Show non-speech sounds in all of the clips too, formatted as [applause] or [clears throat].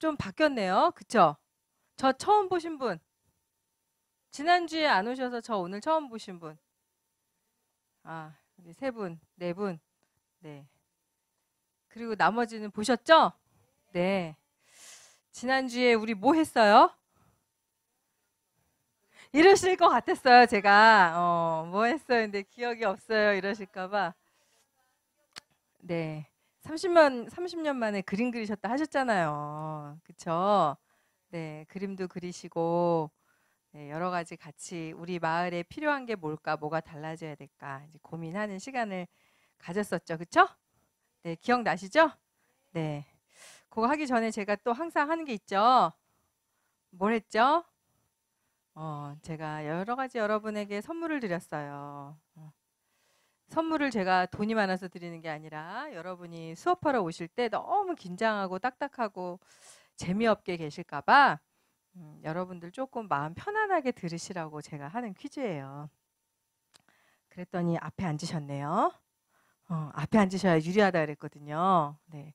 좀 바뀌었네요. 그쵸? 저 처음 보신 분. 지난주에 안 오셔서 저 오늘 처음 보신 분. 아, 우리 세 분, 네 분. 네. 그리고 나머지는 보셨죠? 네. 지난주에 우리 뭐 했어요? 이러실 것 같았어요, 제가. 어, 뭐 했어요? 근데 기억이 없어요. 이러실까봐. 네. 30년 30년 만에 그림 그리셨다 하셨잖아요. 그쵸 네, 그림도 그리시고 네, 여러 가지 같이 우리 마을에 필요한 게 뭘까, 뭐가 달라져야 될까 이제 고민하는 시간을 가졌었죠, 그쵸 네, 기억 나시죠? 네, 그거 하기 전에 제가 또 항상 하는 게 있죠. 뭘 했죠? 어, 제가 여러 가지 여러분에게 선물을 드렸어요. 어, 선물을 제가 돈이 많아서 드리는 게 아니라 여러분이 수업하러 오실 때 너무 긴장하고 딱딱하고 재미없게 계실까봐 음, 여러분들 조금 마음 편안하게 들으시라고 제가 하는 퀴즈예요. 그랬더니 앞에 앉으셨네요. 어, 앞에 앉으셔야 유리하다 그랬거든요. 네.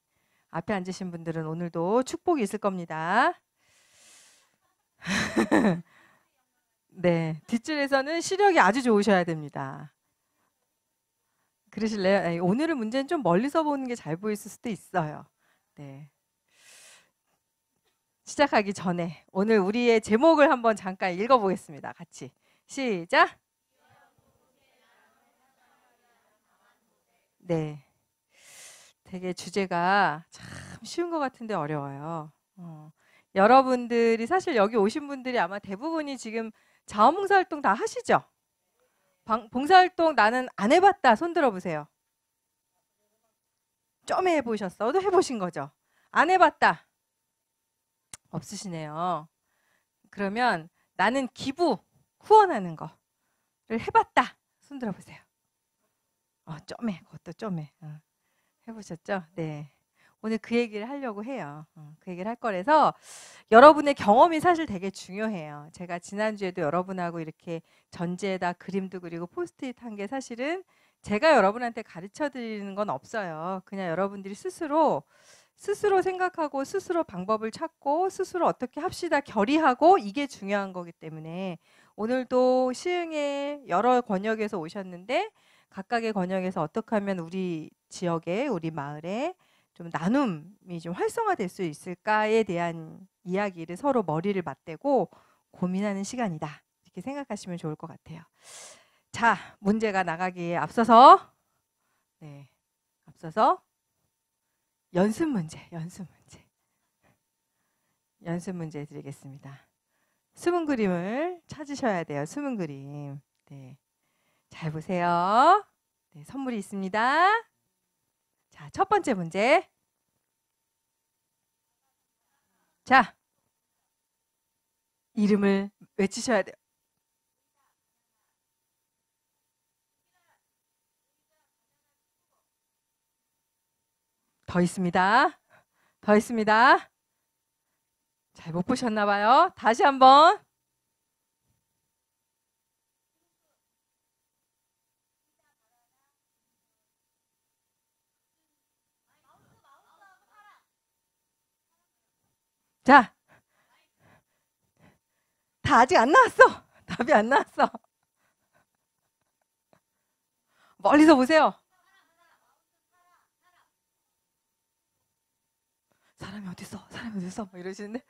앞에 앉으신 분들은 오늘도 축복이 있을 겁니다. [laughs] 네. 뒷줄에서는 시력이 아주 좋으셔야 됩니다. 그러실래요? 네, 오늘의 문제는 좀 멀리서 보는 게 잘보였 수도 있어요. 네. 시작하기 전에 오늘 우리의 제목을 한번 잠깐 읽어보겠습니다. 같이 시작. 네. 되게 주제가 참 쉬운 것 같은데 어려워요. 어. 여러분들이 사실 여기 오신 분들이 아마 대부분이 지금 자원봉사활동 다 하시죠? 방, 봉사활동 나는 안 해봤다 손 들어보세요. 좀 해보셨어도 해보신 거죠. 안 해봤다. 없으시네요. 그러면 나는 기부, 후원하는 거를 해봤다. 손 들어보세요. 어, 좀 해. 그것도 좀 해. 어. 해보셨죠? 네. 오늘 그 얘기를 하려고 해요. 어, 그 얘기를 할 거라서 여러분의 경험이 사실 되게 중요해요. 제가 지난주에도 여러분하고 이렇게 전제에다 그림도 그리고 포스트잇 한 게 사실은 제가 여러분한테 가르쳐 드리는 건 없어요. 그냥 여러분들이 스스로 스스로 생각하고 스스로 방법을 찾고 스스로 어떻게 합시다 결의하고 이게 중요한 거기 때문에 오늘도 시흥의 여러 권역에서 오셨는데 각각의 권역에서 어떻게 하면 우리 지역에 우리 마을에 좀 나눔이 좀 활성화될 수 있을까에 대한 이야기를 서로 머리를 맞대고 고민하는 시간이다. 이렇게 생각하시면 좋을 것 같아요. 자, 문제가 나가기에 앞서서 네. 앞서서 연습 문제, 연습 문제. 연습 문제 드리겠습니다. 숨은 그림을 찾으셔야 돼요. 숨은 그림. 네. 잘 보세요. 네, 선물이 있습니다. 자, 첫 번째 문제. 자, 이름을 외치셔야 돼요. 더 있습니다. 더 있습니다. 잘 못 보셨나 봐요. 다시 한번 자, 다 아직 안 나왔어. 답이 안 나왔어. 멀리서 보세요. 사람이 어디 있어? 사람이 어디 있어? 이러시는데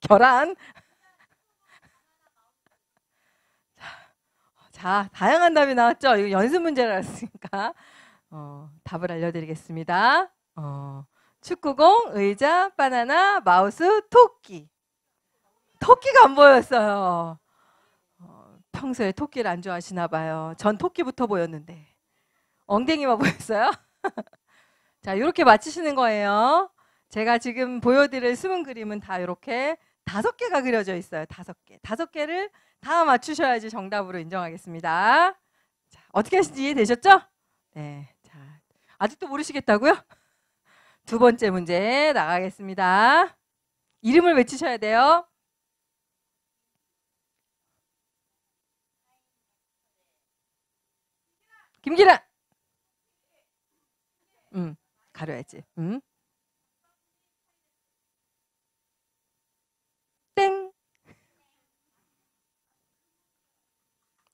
결안. 자, 다양한 답이 나왔죠. 이거 연습 문제라으니까 어, 답을 알려드리겠습니다. 어. 축구공, 의자, 바나나, 마우스, 토끼. 토끼가 안 보였어요. 어, 평소에 토끼를 안 좋아하시나 봐요. 전 토끼부터 보였는데. 엉덩이만 [laughs] 보였어요? [laughs] 자, 이렇게 맞히시는 거예요. 제가 지금 보여드릴 숨은 그림은 다 이렇게 다섯 개가 그려져 있어요. 다섯 개. 다섯 개를 다 맞추셔야지 정답으로 인정하겠습니다. 자, 어떻게 하신지 이해되셨죠? 네. 자, 아직도 모르시겠다고요? 두 번째 문제 나가겠습니다. 이름을 외치셔야 돼요. 김기란. 음, 가려야지. 음. 땡.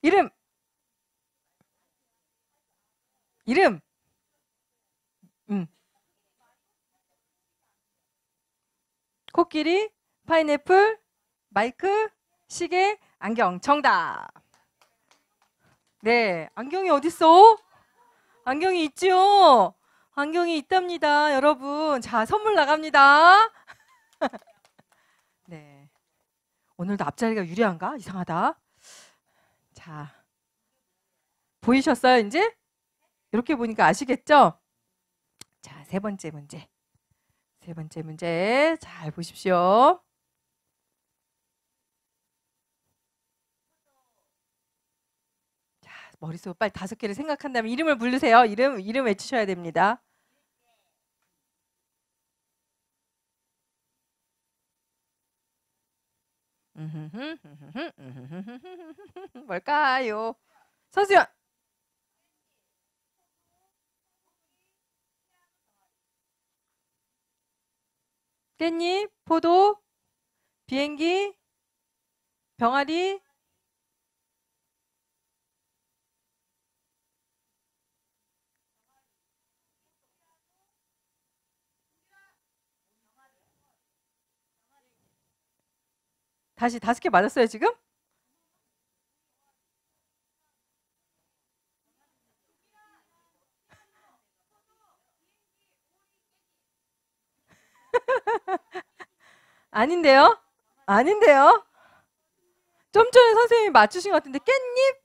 이름. 이름. 음. 코끼리, 파인애플, 마이크, 시계, 안경. 정답. 네, 안경이 어딨어? 안경이 있죠 안경이 있답니다, 여러분. 자, 선물 나갑니다. [laughs] 네. 오늘도 앞자리가 유리한가? 이상하다. 자. 보이셨어요, 이제? 이렇게 보니까 아시겠죠? 자, 세 번째 문제. 세 번째 문제 잘 보십시오. 자, 머릿속 빨리 다섯 개를 생각한 다면 이름을 부르세요. 이름 이름 외치셔야 됩니다. 뭘까요? 서수연 깻잎, 포도, 비행기, 병아리, 다시 다섯 개 맞았어요 지금? 아닌데요? 아닌데요? 좀 전에 선생님이 맞추신 것 같은데 깻잎?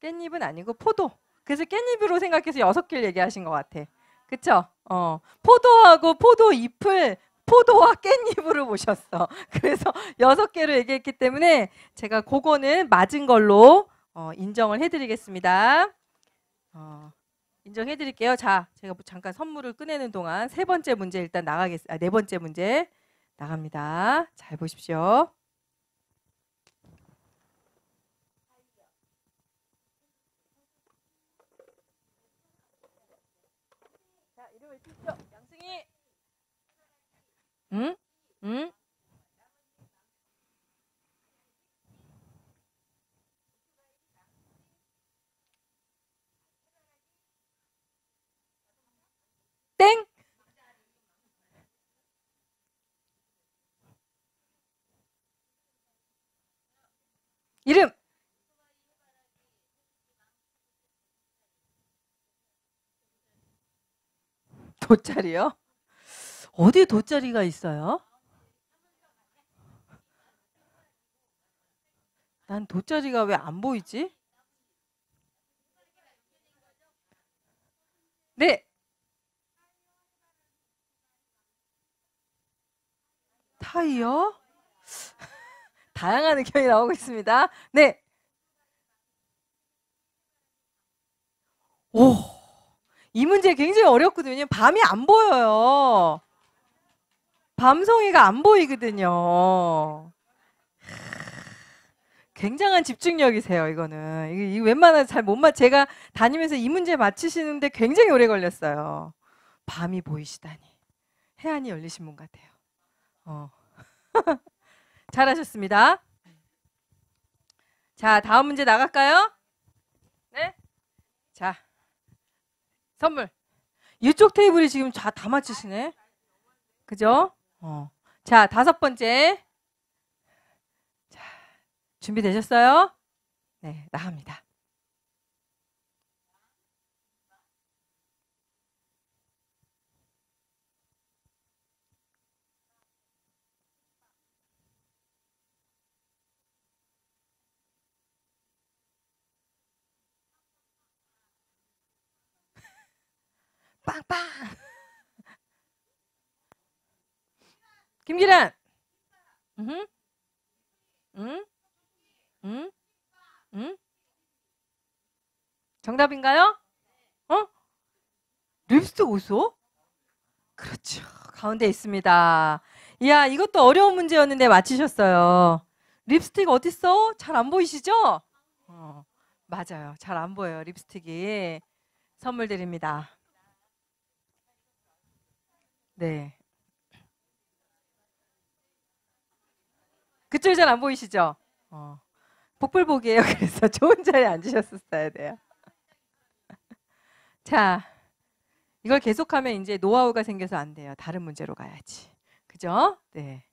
깻잎은 아니고 포도. 그래서 깻잎으로 생각해서 여섯 개를 얘기하신 것 같아. 그쵸? 어. 포도하고 포도 잎을 포도와 [laughs] 깻잎으로 모셨어. 그래서 여섯 개로 얘기했기 때문에 제가 그거는 맞은 걸로 어, 인정을 해드리겠습니다. 어. 인정해 드릴게요. 자, 제가 뭐 잠깐 선물을 꺼내는 동안 세 번째 문제 일단 나가겠, 습니 아, 네 번째 문제 나갑니다. 잘 보십시오. 자, 이름을 읽죠. 양승이. 응? 응? 땡? 이름. 돗자리요? 어디 돗자리가 있어요? 난 돗자리가 왜 안 보이지? 네. 타이어? [laughs] 다양한 의견이 나오고 있습니다. 네. 오. 이 문제 굉장히 어렵거든요. 밤이 안 보여요. 밤송이가 안 보이거든요. 굉장한 집중력이세요, 이거는. 이 웬만한 잘못 맞, 제가 다니면서 이 문제 맞히시는데 굉장히 오래 걸렸어요. 밤이 보이시다니. 해안이 열리신 분 같아요. 어. [laughs] 잘하셨습니다. 자, 다음 문제 나갈까요? 네? 자, 선물. 이쪽 테이블이 지금 다, 다 맞추시네. 그죠? 어. 자, 다섯 번째. 자, 준비되셨어요? 네, 나갑니다. 빵빵. 김기란. 응? 응? 응? 응? 정답인가요? 어? 립스틱 어디서? 그렇죠. 가운데 있습니다. 이야, 이것도 어려운 문제였는데 맞히셨어요. 립스틱 어디있어잘 안 보이시죠? 어, 맞아요. 잘 안 보여요, 립스틱이. 선물 드립니다. 네. 그쪽이 잘안 보이시죠? 어. 복불복이에요. [laughs] 그래서 좋은 자리에 앉으셨었어야 돼요. [laughs] 자, 이걸 계속하면 이제 노하우가 생겨서 안 돼요. 다른 문제로 가야지. 그죠? 네.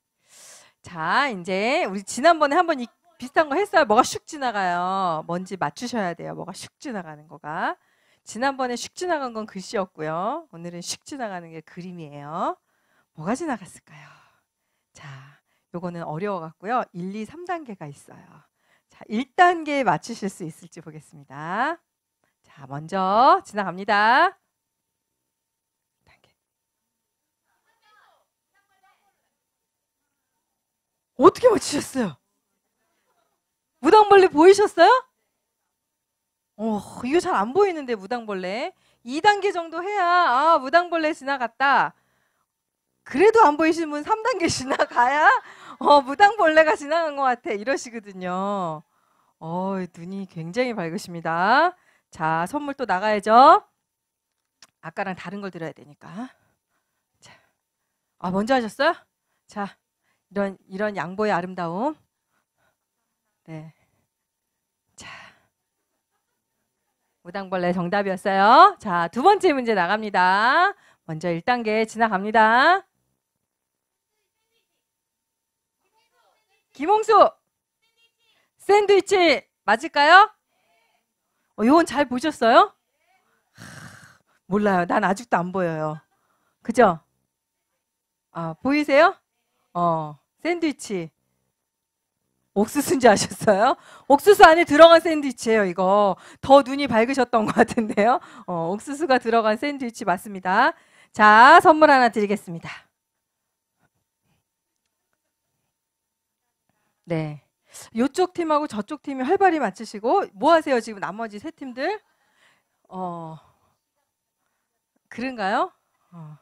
자, 이제 우리 지난번에 한번 비슷한 거 했어요. 뭐가 슉 지나가요. 뭔지 맞추셔야 돼요. 뭐가 슉 지나가는 거가. 지난번에 슉 지나간 건 글씨였고요. 오늘은 슉 지나가는 게 그림이에요. 뭐가 지나갔을까요? 자, 요거는 어려워 갖고요. 1, 2, 3단계가 있어요. 자, 1단계에 맞추실 수 있을지 보겠습니다. 자, 먼저 지나갑니다. 단계. 어떻게 맞추셨어요? 무당벌레 보이셨어요? 어, 이거 잘 안 보이는데 무당벌레. 2단계 정도 해야 아, 무당벌레 지나갔다. 그래도 안 보이시는 분 3단계 [laughs] 지나가야 어, 무당벌레가 지나간 것 같아. 이러시거든요. 어, 눈이 굉장히 밝으십니다. 자, 선물 또 나가야죠. 아까랑 다른 걸 드려야 되니까. 자. 아, 먼저 하셨어요? 자, 이런 이런 양보의 아름다움. 네. 무당벌레 정답이었어요. 자, 두 번째 문제 나갑니다. 먼저 1단계 지나갑니다. 김홍수 샌드위치 맞을까요? 어, 요건 잘 보셨어요? 하, 몰라요. 난 아직도 안 보여요. 그죠? 아, 보이세요? 어, 샌드위치. 옥수수인지 아셨어요? 옥수수 안에 들어간 샌드위치예요, 이거. 더 눈이 밝으셨던 것 같은데요. 어, 옥수수가 들어간 샌드위치 맞습니다. 자, 선물 하나 드리겠습니다. 네. 요쪽 팀하고 저쪽 팀이 활발히 맞추시고 뭐 하세요, 지금 나머지 세 팀들? 어. 그런가요? 어.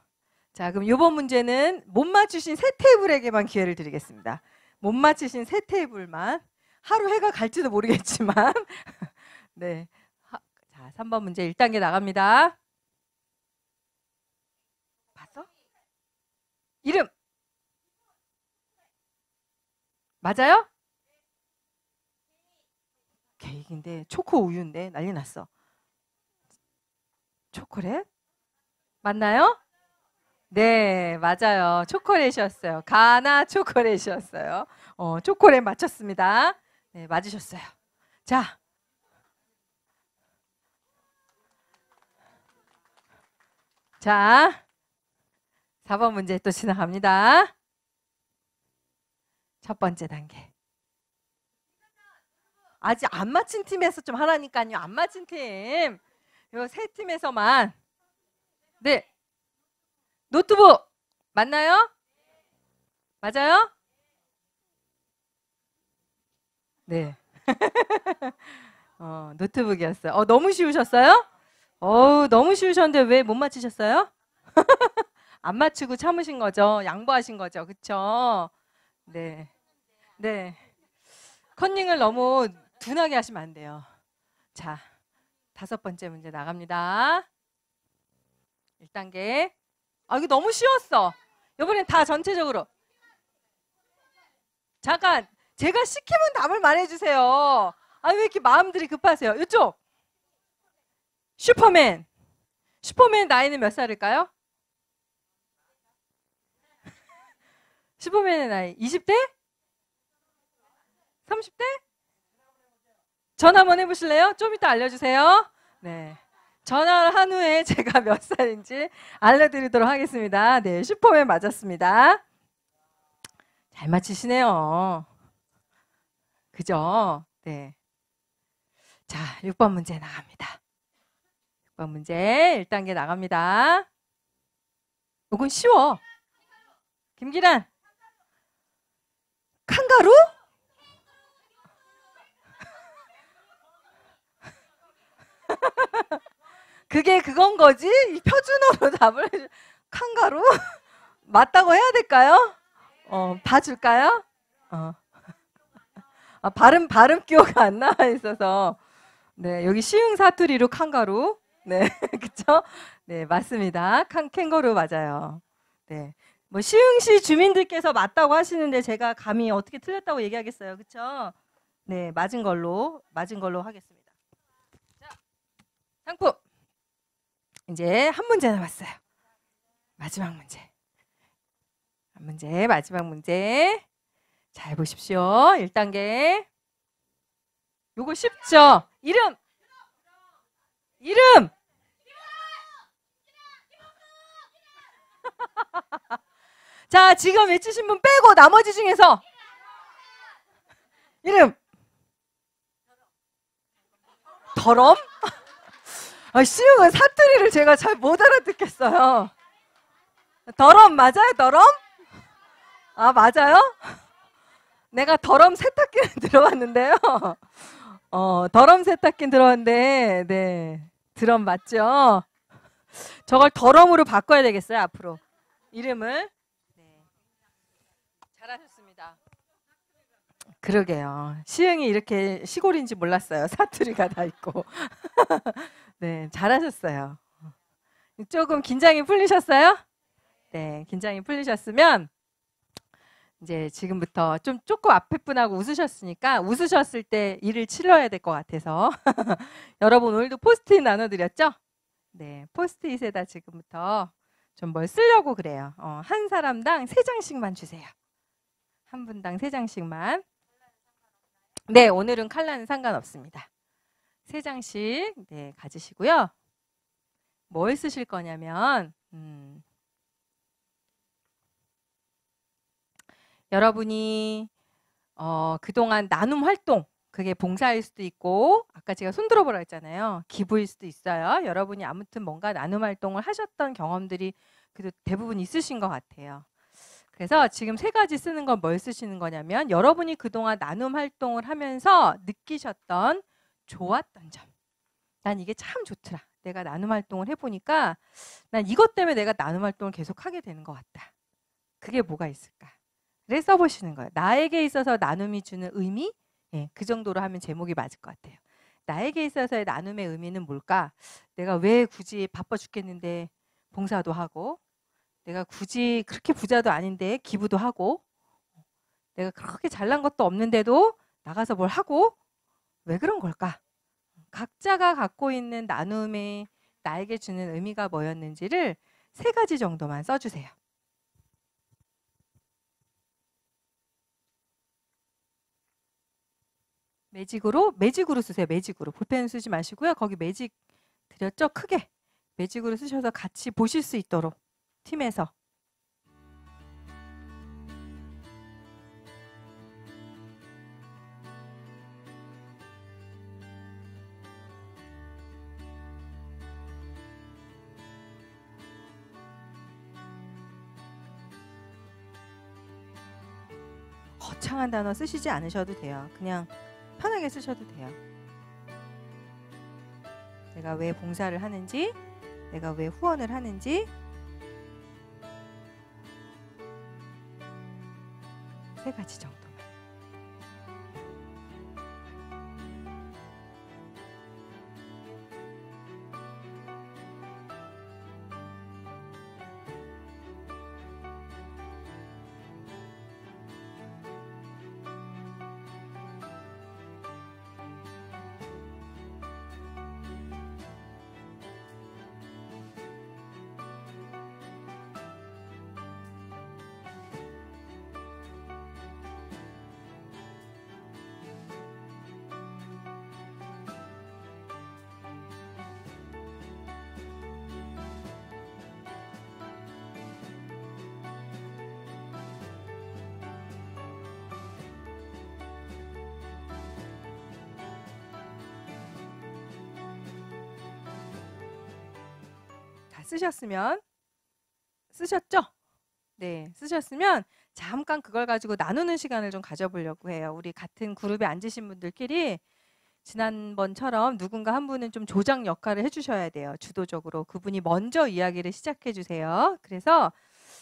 자, 그럼 이번 문제는 못 맞추신 세 테이블에게만 기회를 드리겠습니다. 못 맞히신 세 테이블만 하루 해가 갈지도 모르겠지만 [laughs] 네. 자, 3번 문제 1단계 나갑니다. 봤어? 이름. 맞아요? 케이크인데 초코 우유인데 난리 났어. 초콜릿? 맞나요? 네, 맞아요. 초콜릿이었어요. 가나 초콜릿이었어요. 어, 초콜릿 맞췄습니다. 네, 맞으셨어요. 자. 자. 4번 문제 또 지나갑니다. 첫 번째 단계. 아직 안 맞힌 팀에서 좀 하라니까요. 안 맞힌 팀. 요 세 팀에서만. 네. 노트북 맞나요? 맞아요? 네. [laughs] 어, 노트북이었어요. 어, 너무 쉬우셨어요? 어우, 너무 쉬우셨는데 왜 못맞추셨어요안 [laughs] 맞추고 참으신 거죠. 양보하신 거죠. 그쵸? 네. 네. 컨닝을 너무 둔하게 하시면 안 돼요. 자, 다섯 번째 문제 나갑니다. 1단계. 아, 이거 너무 쉬웠어. 이번엔 다 전체적으로. 잠깐, 제가 시키면 답을 말해주세요. 아, 왜 이렇게 마음들이 급하세요? 이쪽. 슈퍼맨. 슈퍼맨 나이는 몇 살일까요? [laughs] 슈퍼맨의 나이 20대? 30대? 전화 한번 해보실래요? 좀 이따 알려주세요. 네. 전화를 한 후에 [laughs] 제가 몇 살인지 알려드리도록 하겠습니다. 네, 슈퍼맨 맞았습니다. 잘 맞히시네요. 그죠? 네. 자, 6번 문제 나갑니다. 6번 문제 1단계 나갑니다. 이건 쉬워. 김기란. 칸가루? [laughs] 그게 그건 거지? 표준어로 [laughs] 답을 칸가루? [laughs] 맞다고 해야 될까요? 어, 봐줄까요? 어. [laughs] 아, 발음, 발음 기호가 안 나와 있어서. 네, 여기 시흥 사투리로 칸가루. 네, 그쵸? 네, 맞습니다. 칸, 캥거루 맞아요. 네. 뭐, 시흥시 주민들께서 맞다고 하시는데 제가 감히 어떻게 틀렸다고 얘기하겠어요. 그쵸? 네, 맞은 걸로, 맞은 걸로 하겠습니다. 자, 상품. 이제 한 문제 남았어요. 마지막 문제. 한 문제, 마지막 문제. 잘 보십시오. 1단계. 요거 쉽죠? 이름. 이름. [laughs] 자, 지금 외치신 분 빼고 나머지 중에서 이름. 더럼? [laughs] 아, 쉬운 사투리를 제가 잘 못 알아듣겠어요. 더럼 맞아요? 더럼? 아 맞아요? 내가 더럼 세탁기를 [laughs] 들어왔는데요. 어 더럼 세탁기 들어왔는데 네 드럼 맞죠? 저걸 더럼으로 바꿔야 되겠어요 앞으로 이름을 네. 잘하셨습니다. 그러게요. 시흥이 이렇게 시골인지 몰랐어요. 사투리가 다 있고. [laughs] 네, 잘하셨어요. 조금 긴장이 풀리셨어요? 네, 긴장이 풀리셨으면 이제 지금부터 좀 조금 앞에 분하고 웃으셨으니까 웃으셨을 때 일을 치러야 될 것 같아서 [laughs] 여러분 오늘도 포스트잇 나눠드렸죠? 네, 포스트잇에다 지금부터 좀 뭘 쓰려고 그래요. 어, 한 사람당 세 장씩만 주세요. 한 분당 세 장씩만. 네, 오늘은 칼라는 상관없습니다. 세 장씩 네, 가지시고요. 뭘 쓰실 거냐면 음, 여러분이 어, 그동안 나눔 활동 그게 봉사일 수도 있고 아까 제가 손들어 보라 했잖아요. 기부일 수도 있어요. 여러분이 아무튼 뭔가 나눔 활동을 하셨던 경험들이 그래도 대부분 있으신 것 같아요. 그래서 지금 세 가지 쓰는 건 뭘 쓰시는 거냐면 여러분이 그동안 나눔 활동을 하면서 느끼셨던 좋았던 점. 난 이게 참 좋더라. 내가 나눔 활동을 해보니까 난 이것 때문에 내가 나눔 활동을 계속하게 되는 것 같다. 그게 뭐가 있을까?를 써보시는 거예요. 나에게 있어서 나눔이 주는 의미? 예, 그 정도로 하면 제목이 맞을 것 같아요. 나에게 있어서의 나눔의 의미는 뭘까? 내가 왜 굳이 바빠 죽겠는데 봉사도 하고, 내가 굳이 그렇게 부자도 아닌데 기부도 하고, 내가 그렇게 잘난 것도 없는데도 나가서 뭘 하고, 왜 그런 걸까? 각자가 갖고 있는 나눔이 나에게 주는 의미가 뭐였는지를 세 가지 정도만 써주세요. 매직으로 매직으로 쓰세요. 매직으로 볼펜 쓰지 마시고요. 거기 매직 드렸죠? 크게 매직으로 쓰셔서 같이 보실 수 있도록 팀에서 이상한 단어 쓰시지 않으셔도 돼요. 그냥 편하게 쓰셔도 돼요. 내가 왜 봉사를 하는지, 내가 왜 후원을 하는지, 세 가지 정도. 쓰셨으면 쓰셨죠? 네, 쓰셨으면 잠깐 그걸 가지고 나누는 시간을 좀 가져보려고 해요. 우리 같은 그룹에 앉으신 분들끼리 지난번처럼 누군가 한 분은 좀 조장 역할을 해주셔야 돼요. 주도적으로 그분이 먼저 이야기를 시작해 주세요. 그래서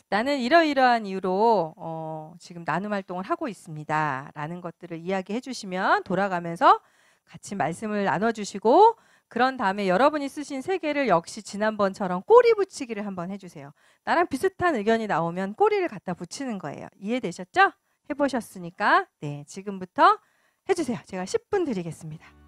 나는 이러이러한 이유로 어, 지금 나눔 활동을 하고 있습니다. 라는 것들을 이야기해 주시면 돌아가면서 같이 말씀을 나눠주시고 그런 다음에 여러분이 쓰신 세 개를 역시 지난번처럼 꼬리 붙이기를 한번 해주세요. 나랑 비슷한 의견이 나오면 꼬리를 갖다 붙이는 거예요. 이해되셨죠? 해보셨으니까 네 지금부터 해주세요. 제가 10분 드리겠습니다.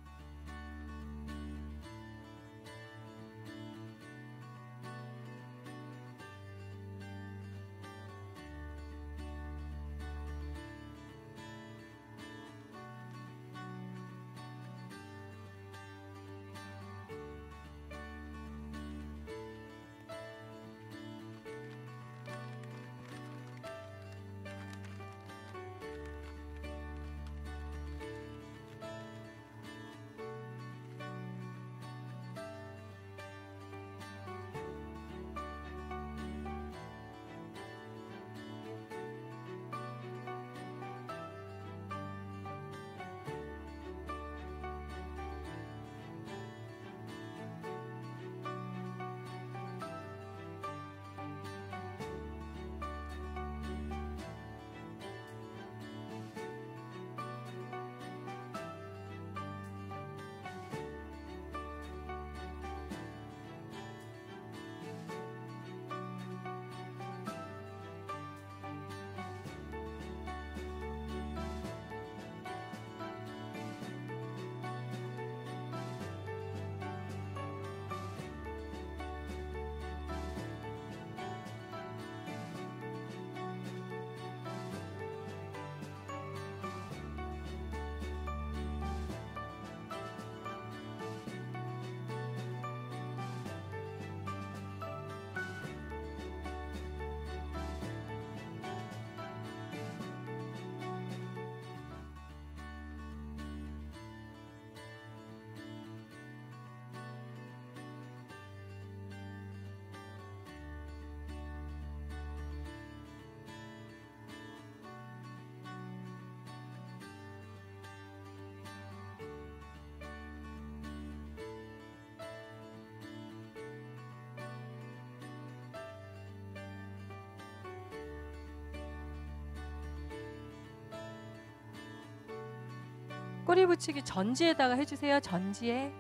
꼬리 붙이기 전지에다가 해주세요. 전지에.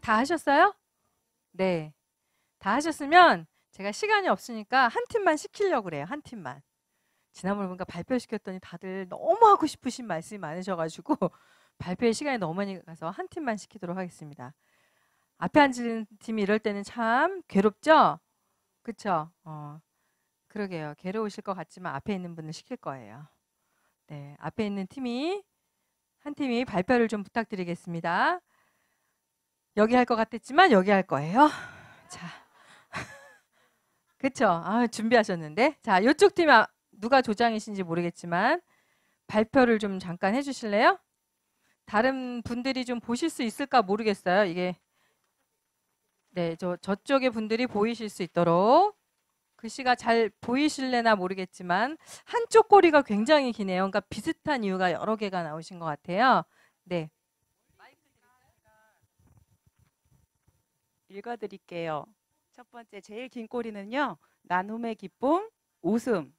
다 하셨어요? 네. 다 하셨으면 제가 시간이 없으니까 한 팀만 시키려고 그래요. 한 팀만. 지난번에 뭔가 발표시켰더니 다들 너무 하고 싶으신 말씀이 많으셔가지고 [laughs] 발표의 시간이 너무 많이 가서 한 팀만 시키도록 하겠습니다. 앞에 앉은 팀이 이럴 때는 참 괴롭죠? 그쵸? 어, 그러게요. 괴로우실 것 같지만 앞에 있는 분을 시킬 거예요. 네, 앞에 있는 팀이 한 팀이 발표를 좀 부탁드리겠습니다. 여기 할 것 같았지만 여기 할 거예요. 자. [laughs] 그쵸? 아, 준비하셨는데. 자, 이쪽 팀 누가 조장이신지 모르겠지만 발표를 좀 잠깐 해주실래요? 다른 분들이 좀 보실 수 있을까 모르겠어요. 이게 네, 저 저쪽의 분들이 보이실 수 있도록 글씨가 잘 보이실래나 모르겠지만 한쪽 꼬리가 굉장히 기네요. 그러니까 비슷한 이유가 여러 개가 나오신 것 같아요. 네, 읽어드릴게요. 첫 번째 제일 긴 꼬리는요. 나눔의 기쁨, 웃음.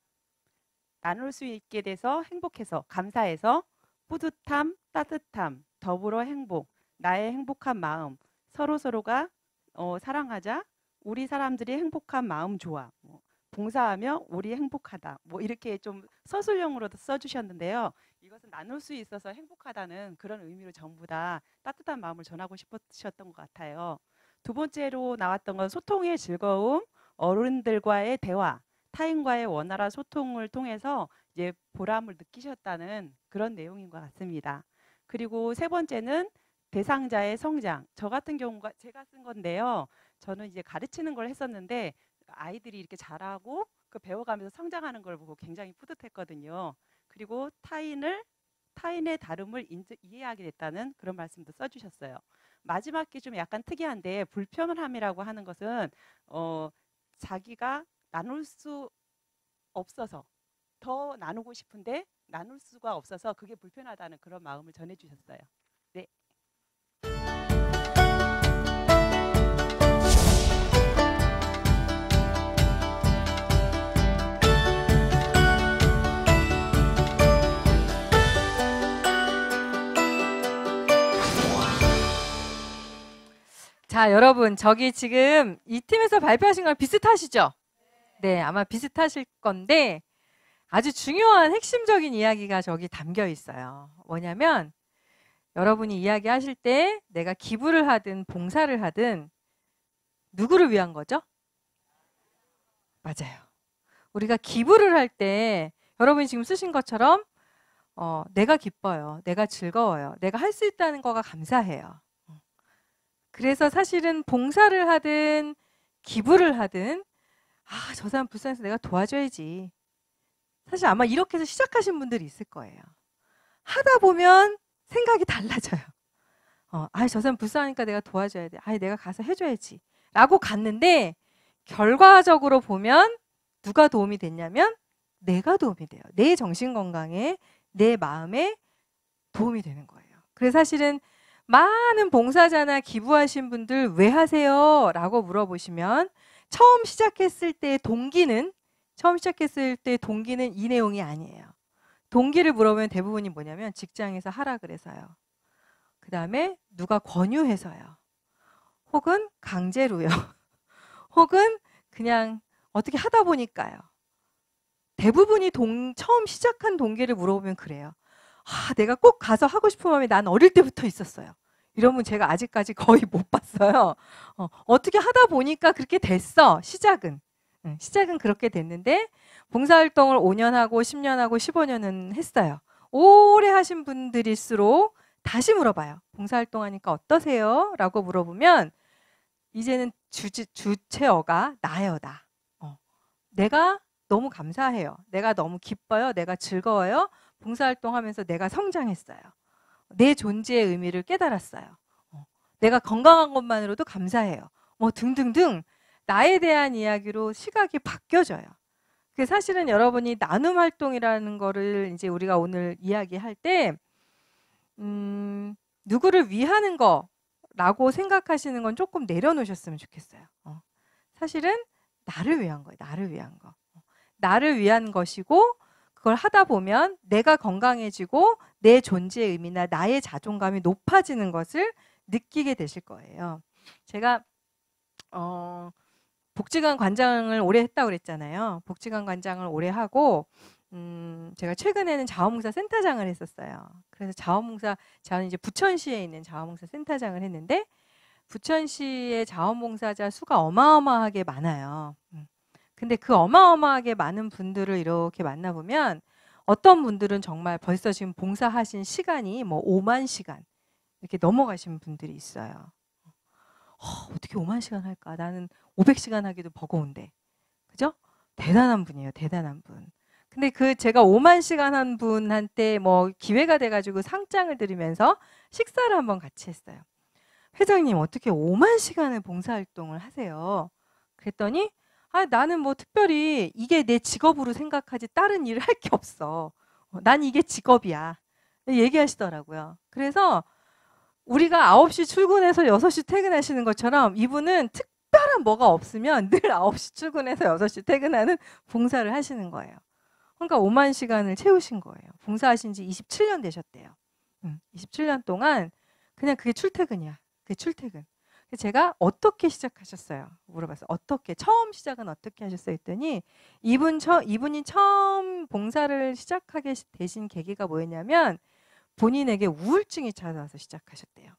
나눌 수 있게 돼서 행복해서, 감사해서, 뿌듯함, 따뜻함, 더불어 행복, 나의 행복한 마음, 서로서로가 어, 사랑하자, 우리 사람들이 행복한 마음 좋아, 뭐, 봉사하며 우리 행복하다. 뭐 이렇게 좀 서술형으로 도 써주셨는데요. 이것은 나눌 수 있어서 행복하다는 그런 의미로 전부 다 따뜻한 마음을 전하고 싶으셨던 것 같아요. 두 번째로 나왔던 건 소통의 즐거움, 어른들과의 대화, 타인과의 원활한 소통을 통해서 이제 보람을 느끼셨다는 그런 내용인 것 같습니다. 그리고 세 번째는 대상자의 성장. 저 같은 경우가 제가 쓴 건데요. 저는 이제 가르치는 걸 했었는데 아이들이 이렇게 자라고 그 배워가면서 성장하는 걸 보고 굉장히 뿌듯했거든요. 그리고 타인을 타인의 다름을 인지, 이해하게 됐다는 그런 말씀도 써주셨어요. 마지막 게 좀 약간 특이한데 불편함이라고 하는 것은 어, 자기가 나눌 수 없어서 더 나누고 싶은데 나눌 수가 없어서 그게 불편하다는 그런 마음을 전해주셨어요. 자, 여러분, 저기 지금 이 팀에서 발표하신 걸 비슷하시죠? 네, 아마 비슷하실 건데 아주 중요한 핵심적인 이야기가 저기 담겨 있어요. 뭐냐면 여러분이 이야기하실 때 내가 기부를 하든 봉사를 하든 누구를 위한 거죠? 맞아요. 우리가 기부를 할 때 여러분이 지금 쓰신 것처럼 어, 내가 기뻐요. 내가 즐거워요. 내가 할 수 있다는 거가 감사해요. 그래서 사실은 봉사를 하든 기부를 하든 아, 저 사람 불쌍해서 내가 도와줘야지. 사실 아마 이렇게 해서 시작하신 분들이 있을 거예요. 하다 보면 생각이 달라져요. 어, 아, 저 사람 불쌍하니까 내가 도와줘야 돼. 아, 내가 가서 해줘야지. 라고 갔는데 결과적으로 보면 누가 도움이 됐냐면 내가 도움이 돼요. 내 정신 건강에 내 마음에 도움이 되는 거예요. 그래서 사실은 많은 봉사자나 기부하신 분들 왜 하세요? 라고 물어보시면 처음 시작했을 때 동기는 처음 시작했을 때 동기는 이 내용이 아니에요. 동기를 물어보면 대부분이 뭐냐면 직장에서 하라 그래서요. 그 다음에 누가 권유해서요. 혹은 강제로요. [laughs] 혹은 그냥 어떻게 하다 보니까요. 대부분이 동, 처음 시작한 동기를 물어보면 그래요. 아, 내가 꼭 가서 하고 싶은 마음이 난 어릴 때부터 있었어요. 이런 분 제가 아직까지 거의 못 봤어요. 어, 떻게 하다 보니까 그렇게 됐어. 시작은. 예, 시작은 그렇게 됐는데 봉사활동을 5년 하고 10년 하고 15년은 했어요. 오래 하신 분들일수록 다시 물어봐요. 봉사활동 하니까 어떠세요? 라고 물어보면 이제는 주지, 주체어가 나요, 나. 어. 내가 너무 감사해요. 내가 너무 기뻐요. 내가 즐거워요. 봉사활동 하면서 내가 성장했어요. 내 존재의 의미를 깨달았어요. 어, 내가 건강한 것만으로도 감사해요. 뭐 등등등 나에 대한 이야기로 시각이 바뀌어져요. 그 사실은 여러분이 나눔 활동이라는 거를 이제 우리가 오늘 이야기할 때 음, 누구를 위하는 거라고 생각하시는 건 조금 내려놓으셨으면 좋겠어요. 어. 사실은 나를 위한 거예요. 나를 위한 거. 어, 나를 위한 것이고 그걸 하다 보면 내가 건강해지고 내 존재의 의미나 나의 자존감이 높아지는 것을 느끼게 되실 거예요. 제가 어, 복지관 관장을 오래 했다고 그랬잖아요. 복지관 관장을 오래 하고 음, 제가 최근에는 자원봉사 센터장을 했었어요. 그래서 자원봉사 저는 이제 부천시에 있는 자원봉사 센터장을 했는데 부천시의 자원봉사자 수가 어마어마하게 많아요. 음. 근데 그 어마어마하게 많은 분들을 이렇게 만나보면 어떤 분들은 정말 벌써 지금 봉사하신 시간이 뭐 5만 시간 이렇게 넘어가신 분들이 있어요. 어, 어 떻게 5만 시간 할까? 나는 500시간 하기도 버거운데. 그죠? 대단한 분이에요. 대단한 분. 근데 그 제가 5만 시간 한 분한테 뭐 기회가 돼가지고 상장을 드리면서 식사를 한번 같이 했어요. 회장님 어떻게 5만 시간의 봉사활동을 하세요? 그랬더니 아, 나는 뭐 특별히 이게 내 직업으로 생각하지 다른 일을 할 게 없어. 어, 난 이게 직업이야. 얘기하시더라고요. 그래서 우리가 9시 출근해서 6시 퇴근하시는 것처럼 이분은 특별한 뭐가 없으면 늘 9시 출근해서 6시 퇴근하는 봉사를 하시는 거예요. 그러니까 5만 시간을 채우신 거예요. 봉사하신 지 27년 되셨대요. 27년 음, 동안 그냥 그게 출퇴근이야. 그게 출퇴근. 제가 어떻게 시작하셨어요? 물어봤어요. 어떻게 처음 시작은 어떻게 하셨어요? 했더니 이분 처 이분이 처음 봉사를 시작하게 되신 계기가 뭐였냐면 본인에게 우울증이 찾아와서 시작하셨대요.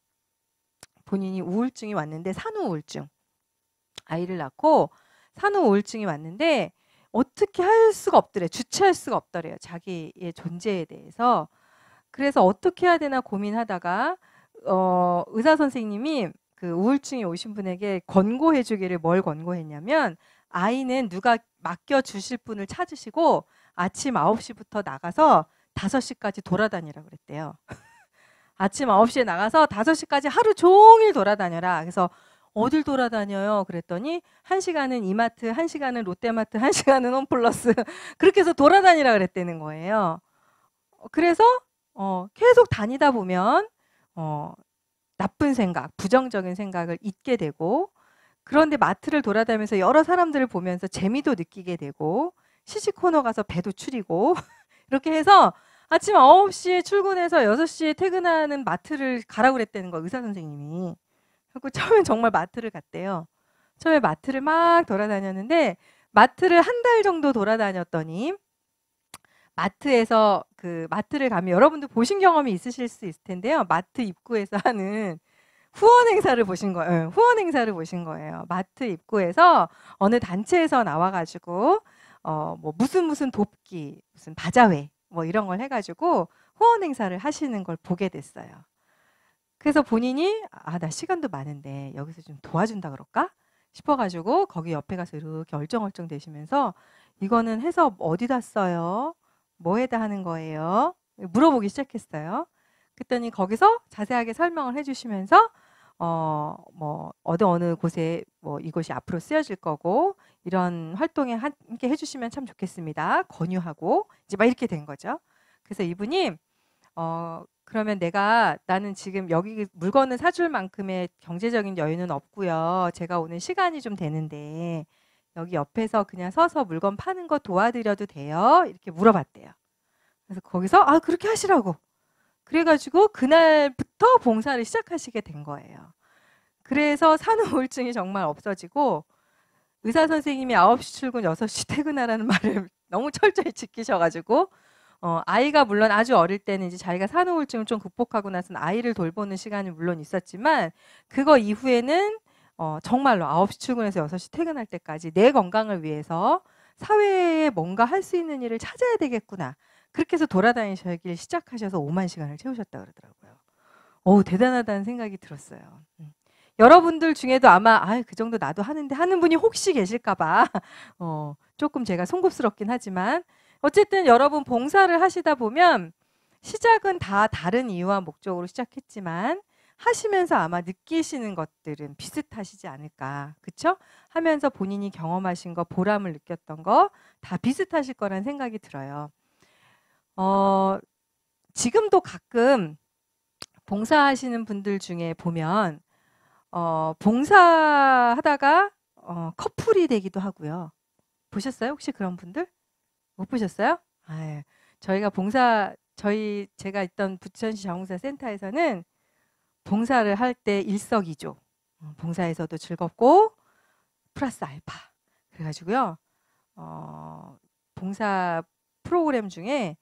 본인이 우울증이 왔는데 산후 우울증 아이를 낳고 산후 우울증이 왔는데 어떻게 할 수가 없더래 주체할 수가 없더래요 자기의 존재에 대해서 그래서 어떻게 해야 되나 고민하다가 어, 의사 선생님이 그 우울증이 오신 분에게 권고해 주기를 뭘 권고했냐면 아이는 누가 맡겨 주실 분을 찾으시고 아침 9시부터 나가서 5시까지 돌아다니라 그랬대요. [laughs] 아침 9시에 나가서 5시까지 하루 종일 돌아다녀라. 그래서 어딜 돌아다녀요? 그랬더니 1 시간은 이마트, 1 시간은 롯데마트, 1 시간은 홈플러스 [laughs] 그렇게 해서 돌아다니라 그랬다는 거예요. 어, 그래서 어, 계속 다니다 보면 어, 나쁜 생각, 부정적인 생각을 잊게 되고 그런데 마트를 돌아다니면서 여러 사람들을 보면서 재미도 느끼게 되고 시식 코너 가서 배도 추리고 [laughs] 이렇게 해서 아침 9시에 출근해서 6시에 퇴근하는 마트를 가라고 그랬다는 거 의사 선생님이. 그리고 처음엔 정말 마트를 갔대요. 처음에 마트를 막 돌아다녔는데 마트를 한 달 정도 돌아다녔더니 마트에서 그 마트를 가면 여러분도 보신 경험이 있으실 수 있을 텐데요. 마트 입구에서 [laughs] 하는 후원 행사를 보신 거예요. 후원 행사를 보신 거예요. 마트 입구에서 어느 단체에서 나와가지고 어뭐 무슨 무슨 돕기 무슨 바자회 뭐 이런 걸 해가지고 후원 행사를 하시는 걸 보게 됐어요. 그래서 본인이 아나 시간도 많은데 여기서 좀 도와준다 그럴까 싶어가지고 거기 옆에 가서 이렇게 얼쩡얼쩡 되시면서 이거는 해서 어디다 써요? 뭐에다 하는 거예요? 물어보기 시작했어요. 그랬더니 거기서 자세하게 설명을 해주시면서 어, 뭐, 어느 어느 곳에 뭐 이것이 앞으로 쓰여질 거고 이런 활동에 함께 해주시면 참 좋겠습니다. 권유하고 이제 막 이렇게 된 거죠. 그래서 이분이 어, 그러면 내가 나는 지금 여기 물건을 사줄 만큼의 경제적인 여유는 없고요. 제가 오는 시간이 좀 되는데 여기 옆에서 그냥 서서 물건 파는 거 도와드려도 돼요? 이렇게 물어봤대요. 그래서 거기서 아 그렇게 하시라고. 그래가지고 그날부터 봉사를 시작하시게 된 거예요. 그래서 산후우울증이 정말 없어지고 의사 선생님이 9시 출근, 6시 퇴근하라는 말을 [laughs] 너무 철저히 지키셔가지고 어, 아이가 물론 아주 어릴 때는 이제 자기가 산후우울증을 좀 극복하고 나서는 아이를 돌보는 시간이 물론 있었지만 그거 이후에는 어, 정말로 9시 출근해서 6시 퇴근할 때까지 내 건강을 위해서 사회에 뭔가 할 수 있는 일을 찾아야 되겠구나. 그렇게 해서 돌아다니셔야길 시작하셔서 5만 시간을 채우셨다 그러더라고요. 오, 대단하다는 생각이 들었어요. 음. 여러분들 중에도 아마 아, 그 정도 나도 하는데 하는 분이 혹시 계실까 봐 [laughs] 어, 조금 제가 송급스럽긴 하지만 어쨌든 여러분 봉사를 하시다 보면 시작은 다 다른 이유와 목적으로 시작했지만 하시면서 아마 느끼시는 것들은 비슷하시지 않을까. 그쵸? 하면서 본인이 경험하신 거, 보람을 느꼈던 거 다 비슷하실 거란 생각이 들어요. 어, 지금도 가끔 봉사하시는 분들 중에 보면, 어, 봉사하다가 어, 커플이 되기도 하고요. 보셨어요? 혹시 그런 분들? 못 보셨어요? 아, 예. 저희가 봉사 저희 제가 있던 부천시 자공사 센터에서는 봉사를 할 때 일석이조. 어, 봉사에서도 즐겁고 플러스 알파. 그래가지고요. 어, 봉사 프로그램 중에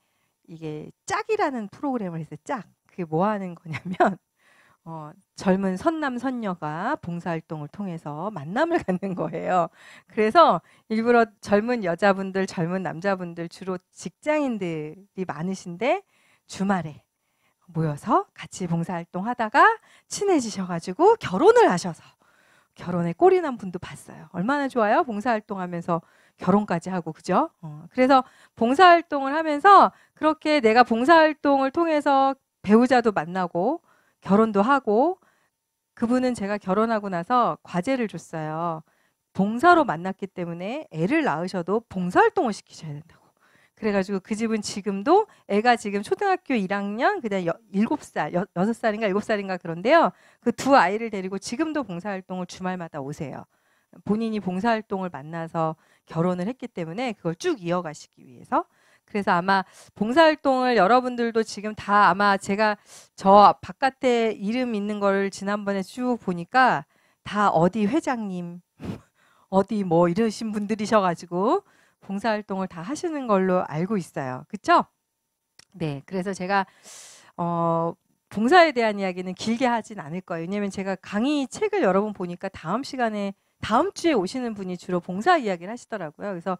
이게 짝이라는 프로그램을 했어요. 짝. 그게 뭐 하는 거냐면 [laughs] 어, 젊은 선남 선녀가 봉사활동을 통해서 만남을 [laughs] 갖는 거예요. 그래서 일부러 젊은 여자분들, 젊은 남자분들 주로 직장인들이 많으신데 주말에 모여서 같이 봉사활동 하다가 친해지셔가지고 결혼을 하셔서 결혼에 꼴이 난 분도 봤어요. 얼마나 좋아요? 봉사활동 하면서 결혼까지 하고, 그죠? 어, 그래서 봉사활동을 하면서 그렇게 내가 봉사활동을 통해서 배우자도 만나고 결혼도 하고 그분은 제가 결혼하고 나서 과제를 줬어요. 봉사로 만났기 때문에 애를 낳으셔도 봉사활동을 시키셔야 된다고. 그래가지고 그 집은 지금도 애가 지금 초등학교 1학년, 그다음 7살, 6살인가 7살인가 그런데요. 그 두 아이를 데리고 지금도 봉사활동을 주말마다 오세요. 본인이 봉사활동을 만나서 결혼을 했기 때문에 그걸 쭉 이어가시기 위해서. 그래서 아마 봉사활동을 여러분들도 지금 다 아마 제가 저 바깥에 이름 있는 걸 지난번에 쭉 보니까 다 어디 회장님, [laughs] 어디 뭐 이러신 분들이셔가지고 봉사활동을 다 하시는 걸로 알고 있어요. 그쵸? 네. 그래서 제가, 어, 봉사에 대한 이야기는 길게 하진 않을 거예요. 왜냐면 하 제가 강의 책을 여러 번 보니까 다음 시간에, 다음 주에 오시는 분이 주로 봉사 이야기를 하시더라고요. 그래서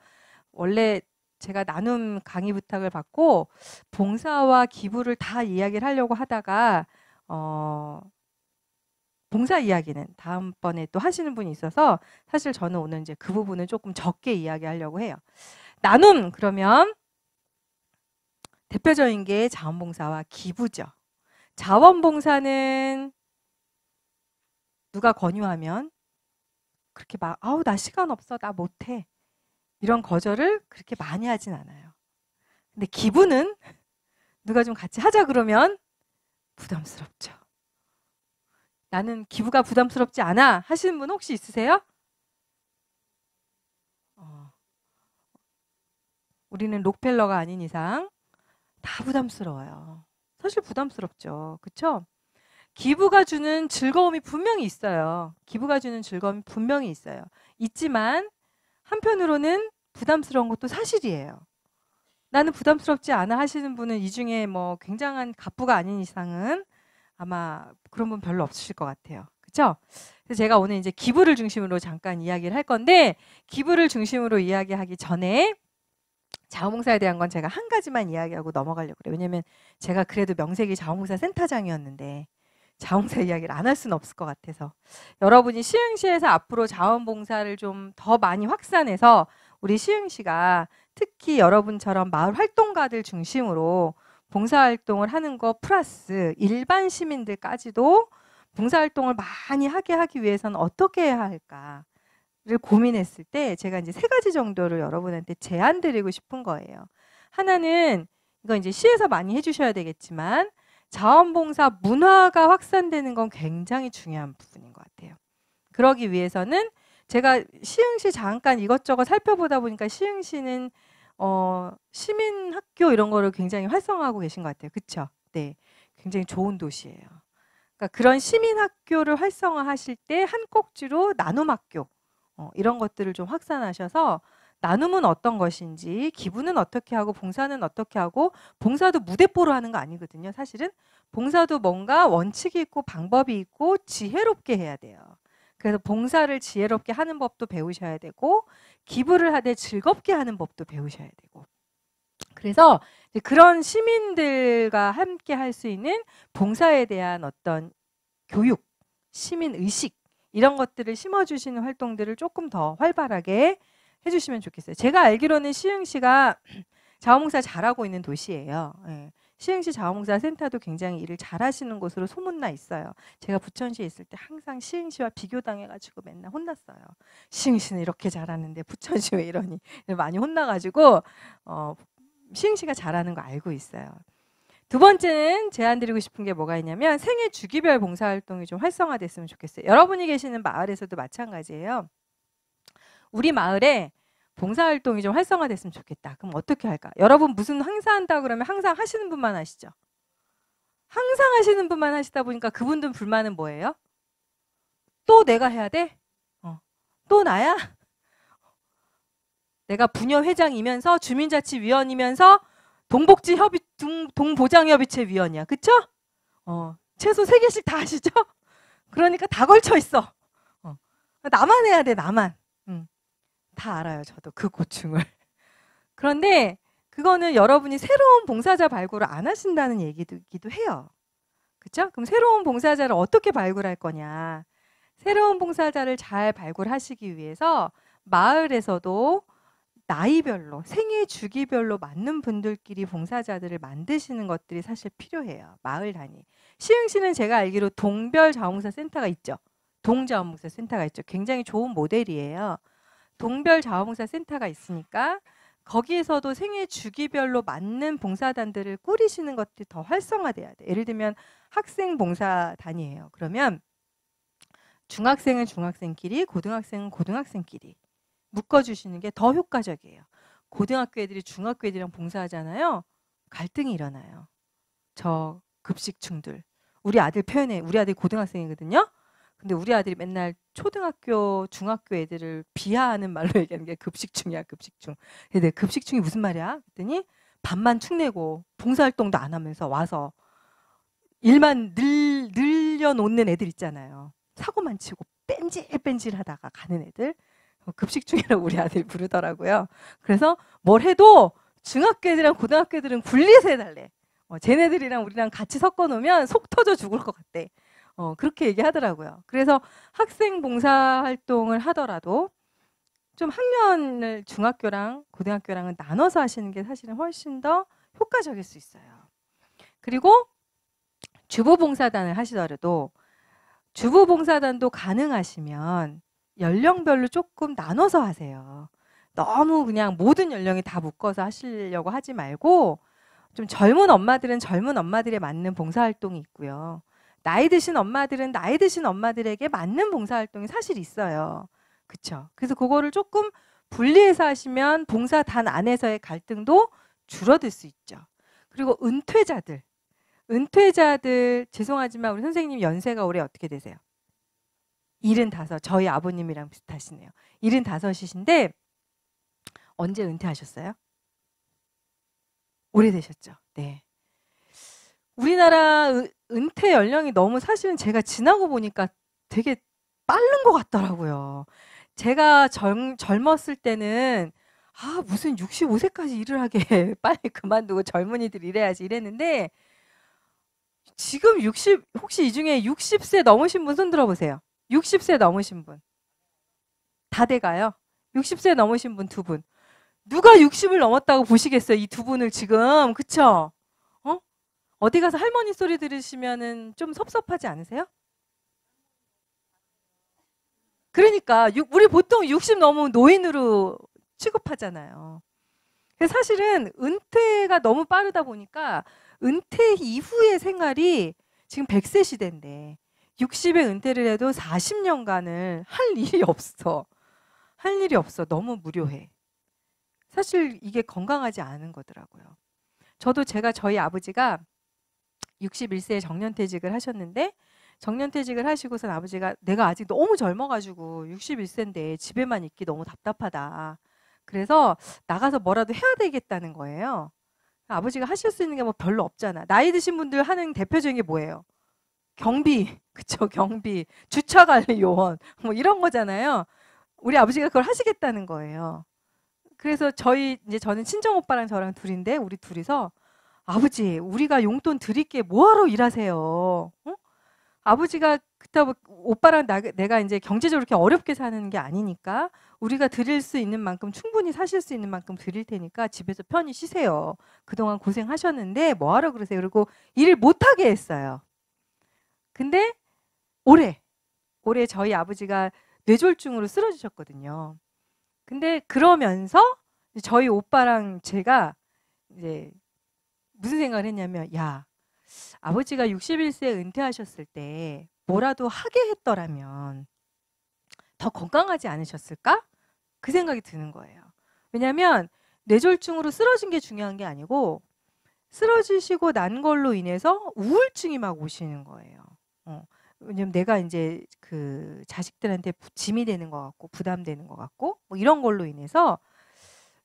원래 제가 나눔 강의 부탁을 받고 봉사와 기부를 다 이야기를 하려고 하다가 어 봉사 이야기는 다음번에 또 하시는 분이 있어서 사실 저는 오늘 이제 그부분을 조금 적게 이야기하려고 해요. 나눔 그러면 대표적인 게 자원봉사와 기부죠. 자원봉사는 누가 권유하면 그렇게 막 아우 나 시간 없어 나 못해 이런 거절을 그렇게 많이 하진 않아요. 근데 기부는 누가 좀 같이 하자 그러면 부담스럽죠. 나는 기부가 부담스럽지 않아 하시는 분 혹시 있으세요? 어. 우리는 록펠러가 아닌 이상 다 부담스러워요. 사실 부담스럽죠. 그렇죠? 기부가 주는 즐거움이 분명히 있어요. 기부가 주는 즐거움이 분명히 있어요. 있지만 한편으로는 부담스러운 것도 사실이에요. 나는 부담스럽지 않아 하시는 분은 이 중에 뭐 굉장한 갑부가 아닌 이상은 아마 그런 분 별로 없으실 것 같아요. 그죠 그래서 제가 오늘 이제 기부를 중심으로 잠깐 이야기를 할 건데 기부를 중심으로 이야기하기 전에 자원봉사에 대한 건 제가 한 가지만 이야기하고 넘어가려고 그래요. 왜냐면 제가 그래도 명색이 자원봉사 센터장이었는데 자원봉사 [laughs] 이야기를 안 할 수는 없을 것 같아서 여러분이 시흥시에서 앞으로 자원봉사를 좀 더 많이 확산해서 우리 시흥시가 특히 여러분처럼 마을 활동가들 중심으로 봉사활동을 하는 거 플러스 일반 시민들까지도 봉사활동을 많이 하게 하기 위해서는 어떻게 해야 할까를 고민했을 때 제가 이제 세 가지 정도를 여러분한테 제안 드리고 싶은 거예요. 하나는 이거 이제 시에서 많이 해주셔야 되겠지만 자원봉사 문화가 확산되는 건 굉장히 중요한 부분인 것 같아요. 그러기 위해서는 제가 시흥시 잠깐 이것저것 살펴보다 보니까 시흥시는 어, 시민 학교 이런 거를 굉장히 활성화하고 계신 것 같아요. 그쵸 네. 굉장히 좋은 도시예요. 그러니까 그런 시민 학교를 활성화하실 때 한 꼭지로 나눔 학교 어, 이런 것들을 좀 확산하셔서 나눔은 어떤 것인지, 기부는 어떻게 하고, 봉사는 어떻게 하고, 봉사도 무대뽀로 하는 거 아니거든요, 사실은. 봉사도 뭔가 원칙이 있고, 방법이 있고, 지혜롭게 해야 돼요. 그래서 봉사를 지혜롭게 하는 법도 배우셔야 되고 기부를 하되 즐겁게 하는 법도 배우셔야 되고 그래서 이제 그런 시민들과 함께 할 수 있는 봉사에 대한 어떤 교육, 시민 의식 이런 것들을 심어주시는 활동들을 조금 더 활발하게 해주시면 좋겠어요. 제가 알기로는 시흥시가 [clears throat] 자원봉사 잘하고 있는 도시예요. 예. 시흥시 자원봉사 센터도 굉장히 일을 잘하시는 곳으로 소문나 있어요. 제가 부천시에 있을 때 항상 시흥시와 비교당해가지고 맨날 혼났어요. 시흥시는 이렇게 잘하는데 부천시 왜 이러니 많이 혼나가지고 어, 시흥시가 잘하는 거 알고 있어요. 두 번째는 제안 드리고 싶은 게 뭐가 있냐면 생애 주기별 봉사활동이 좀 활성화됐으면 좋겠어요. 여러분이 계시는 마을에서도 마찬가지예요. 우리 마을에 봉사활동이 좀 활성화됐으면 좋겠다. 그럼 어떻게 할까? 여러분 무슨 행사한다 그러면 항상 하시는 분만 하시죠. 항상 하시는 분만 하시다 보니까 그분들 불만은 뭐예요? 또 내가 해야 돼? 어. 또 나야? [laughs] 내가 부녀 회장이면서 주민자치위원이면서 동복지협의 동보장협의체 위원이야. 그쵸? 어. 최소 세개씩다 하시죠? 그러니까 다 걸쳐 있어. 어. 나만 해야 돼, 나만. 다 알아요. 저도 그 고충을. [laughs] 그런데 그거는 여러분이 새로운 봉사자 발굴을 안 하신다는 얘기기도 해요. 그렇죠? 그럼 새로운 봉사자를 어떻게 발굴할 거냐? 새로운 봉사자를 잘 발굴하시기 위해서 마을에서도 나이별로 생애 주기별로 맞는 분들끼리 봉사자들을 만드시는 것들이 사실 필요해요. 마을 단위. 시흥시는 제가 알기로 동별 자원봉사 센터가 있죠. 동자원봉사 센터가 있죠. 굉장히 좋은 모델이에요. 동별 자원봉사 센터가 있으니까 거기에서도 생애 주기별로 맞는 봉사단들을 꾸리시는 것들이 더 활성화돼야 돼. 예를 들면 학생 봉사단이에요. 그러면 중학생은 중학생끼리, 고등학생은 고등학생끼리 묶어주시는 게 더 효과적이에요. 고등학교 애들이 중학교 애들이랑 봉사하잖아요. 갈등이 일어나요. 저 급식충들. 우리 아들 표현해. 우리 아들 고등학생이거든요. 근데 우리 아들이 맨날 초등학교, 중학교 애들을 비하하는 말로 [laughs] 얘기하는 게 급식충이야, 급식충. 근데 내가 급식충이 무슨 말이야? 그랬더니 밥만 축내고 봉사활동도 안 하면서 와서 일만 늘, 늘려놓는 애들 있잖아요. 사고만 치고 뺀질뺀질 하다가 가는 애들. 어, 급식충이라고 우리 아들 부르더라고요. 그래서 뭘 해도 중학교 애들이랑 고등학교 애들은 분리해서 해달래. 어, 쟤네들이랑 우리랑 같이 섞어 놓으면 속 터져 죽을 것 같대. 어, 그렇게 얘기하더라고요. 그래서 학생 봉사 활동을 하더라도 좀 학년을 중학교랑 고등학교랑은 나눠서 하시는 게 사실은 훨씬 더 효과적일 수 있어요. 그리고 주부 봉사단을 하시더라도 주부 봉사단도 가능하시면 연령별로 조금 나눠서 하세요. 너무 그냥 모든 연령이 다 묶어서 하시려고 하지 말고 좀 젊은 엄마들은 젊은 엄마들에 맞는 봉사활동이 있고요. 나이 드신 엄마들은 나이 드신 엄마들에게 맞는 봉사활동이 사실 있어요. 그렇죠. 그래서 그거를 조금 분리해서 하시면 봉사단 안에서의 갈등도 줄어들 수 있죠. 그리고 은퇴자들. 은퇴자들 죄송하지만 우리 선생님 연세가 올해 어떻게 되세요? 75 저희 아버님이랑 비슷하시네요. 75이신데 언제 은퇴하셨어요? 오래되셨죠? 네. 우리나라 은퇴 연령이 너무 사실은 제가 지나고 보니까 되게 빠른 것 같더라고요. 제가 젊, 젊었을 때는 아, 무슨 65세까지 일을 하게 [laughs] 빨리 그만두고 젊은이들 일해야지 이랬는데 지금 60 혹시 이 중에 60세 넘으신 분 손 들어 보세요. 60세 넘으신 분. 다돼 가요. 60세 넘으신 분 두 분. 누가 60을 넘었다고 보시겠어요? 이 두 분을 지금. 그쵸 어디 가서 할머니 소리 들으시면은 좀 섭섭하지 않으세요? 그러니까 우리 보통 60 넘으면 노인으로 취급하잖아요. 사실은 은퇴가 너무 빠르다 보니까 은퇴 이후의 생활이 지금 100세 시대인데 60에 은퇴를 해도 40년간을 할 일이 [laughs] 없어. 할 일이 없어. 너무 무료해. 사실 이게 건강하지 않은 거더라고요. 저도 제가 저희 아버지가 61세에 정년퇴직을 하셨는데 정년퇴직을 하시고선 아버지가 내가 아직 너무 젊어가지고 61세인데 집에만 있기 너무 답답하다. 그래서 나가서 뭐라도 해야 되겠다는 거예요. 아버지가 하실 수 있는 게 뭐 별로 없잖아. 나이 드신 분들 하는 대표적인 게 뭐예요? 경비, [laughs] 그쵸, 경비, 주차관리 요원, 뭐 이런 거잖아요. 우리 아버지가 그걸 하시겠다는 거예요. 그래서 저희, 이제 저는 친정 오빠랑 저랑 둘인데, 우리 둘이서 아버지, 우리가 용돈 드릴게 뭐하러 일하세요? 어? 아버지가 그따 오빠랑 나, 내가 이제 경제적으로 이렇게 어렵게 사는 게 아니니까 우리가 드릴 수 있는 만큼 충분히 사실 수 있는 만큼 드릴 테니까 집에서 편히 쉬세요. 그동안 고생하셨는데 뭐하러 그러세요? 그리고 일을 못하게 했어요. 근데 올해 올해 저희 아버지가 뇌졸중으로 쓰러지셨거든요. 근데 그러면서 저희 오빠랑 제가 이제 무슨 생각을 했냐면 야 아버지가 61세에 은퇴하셨을 때 뭐라도 하게 했더라면 더 건강하지 않으셨을까? 그 생각이 드는 거예요. 왜냐하면 뇌졸중으로 쓰러진 게 중요한 게 아니고 쓰러지시고 난 걸로 인해서 우울증이 막 오시는 거예요. 어. 왜냐면 내가 이제 그 자식들한테 짐이 되는 것 같고 부담되는 것 같고 뭐 이런 걸로 인해서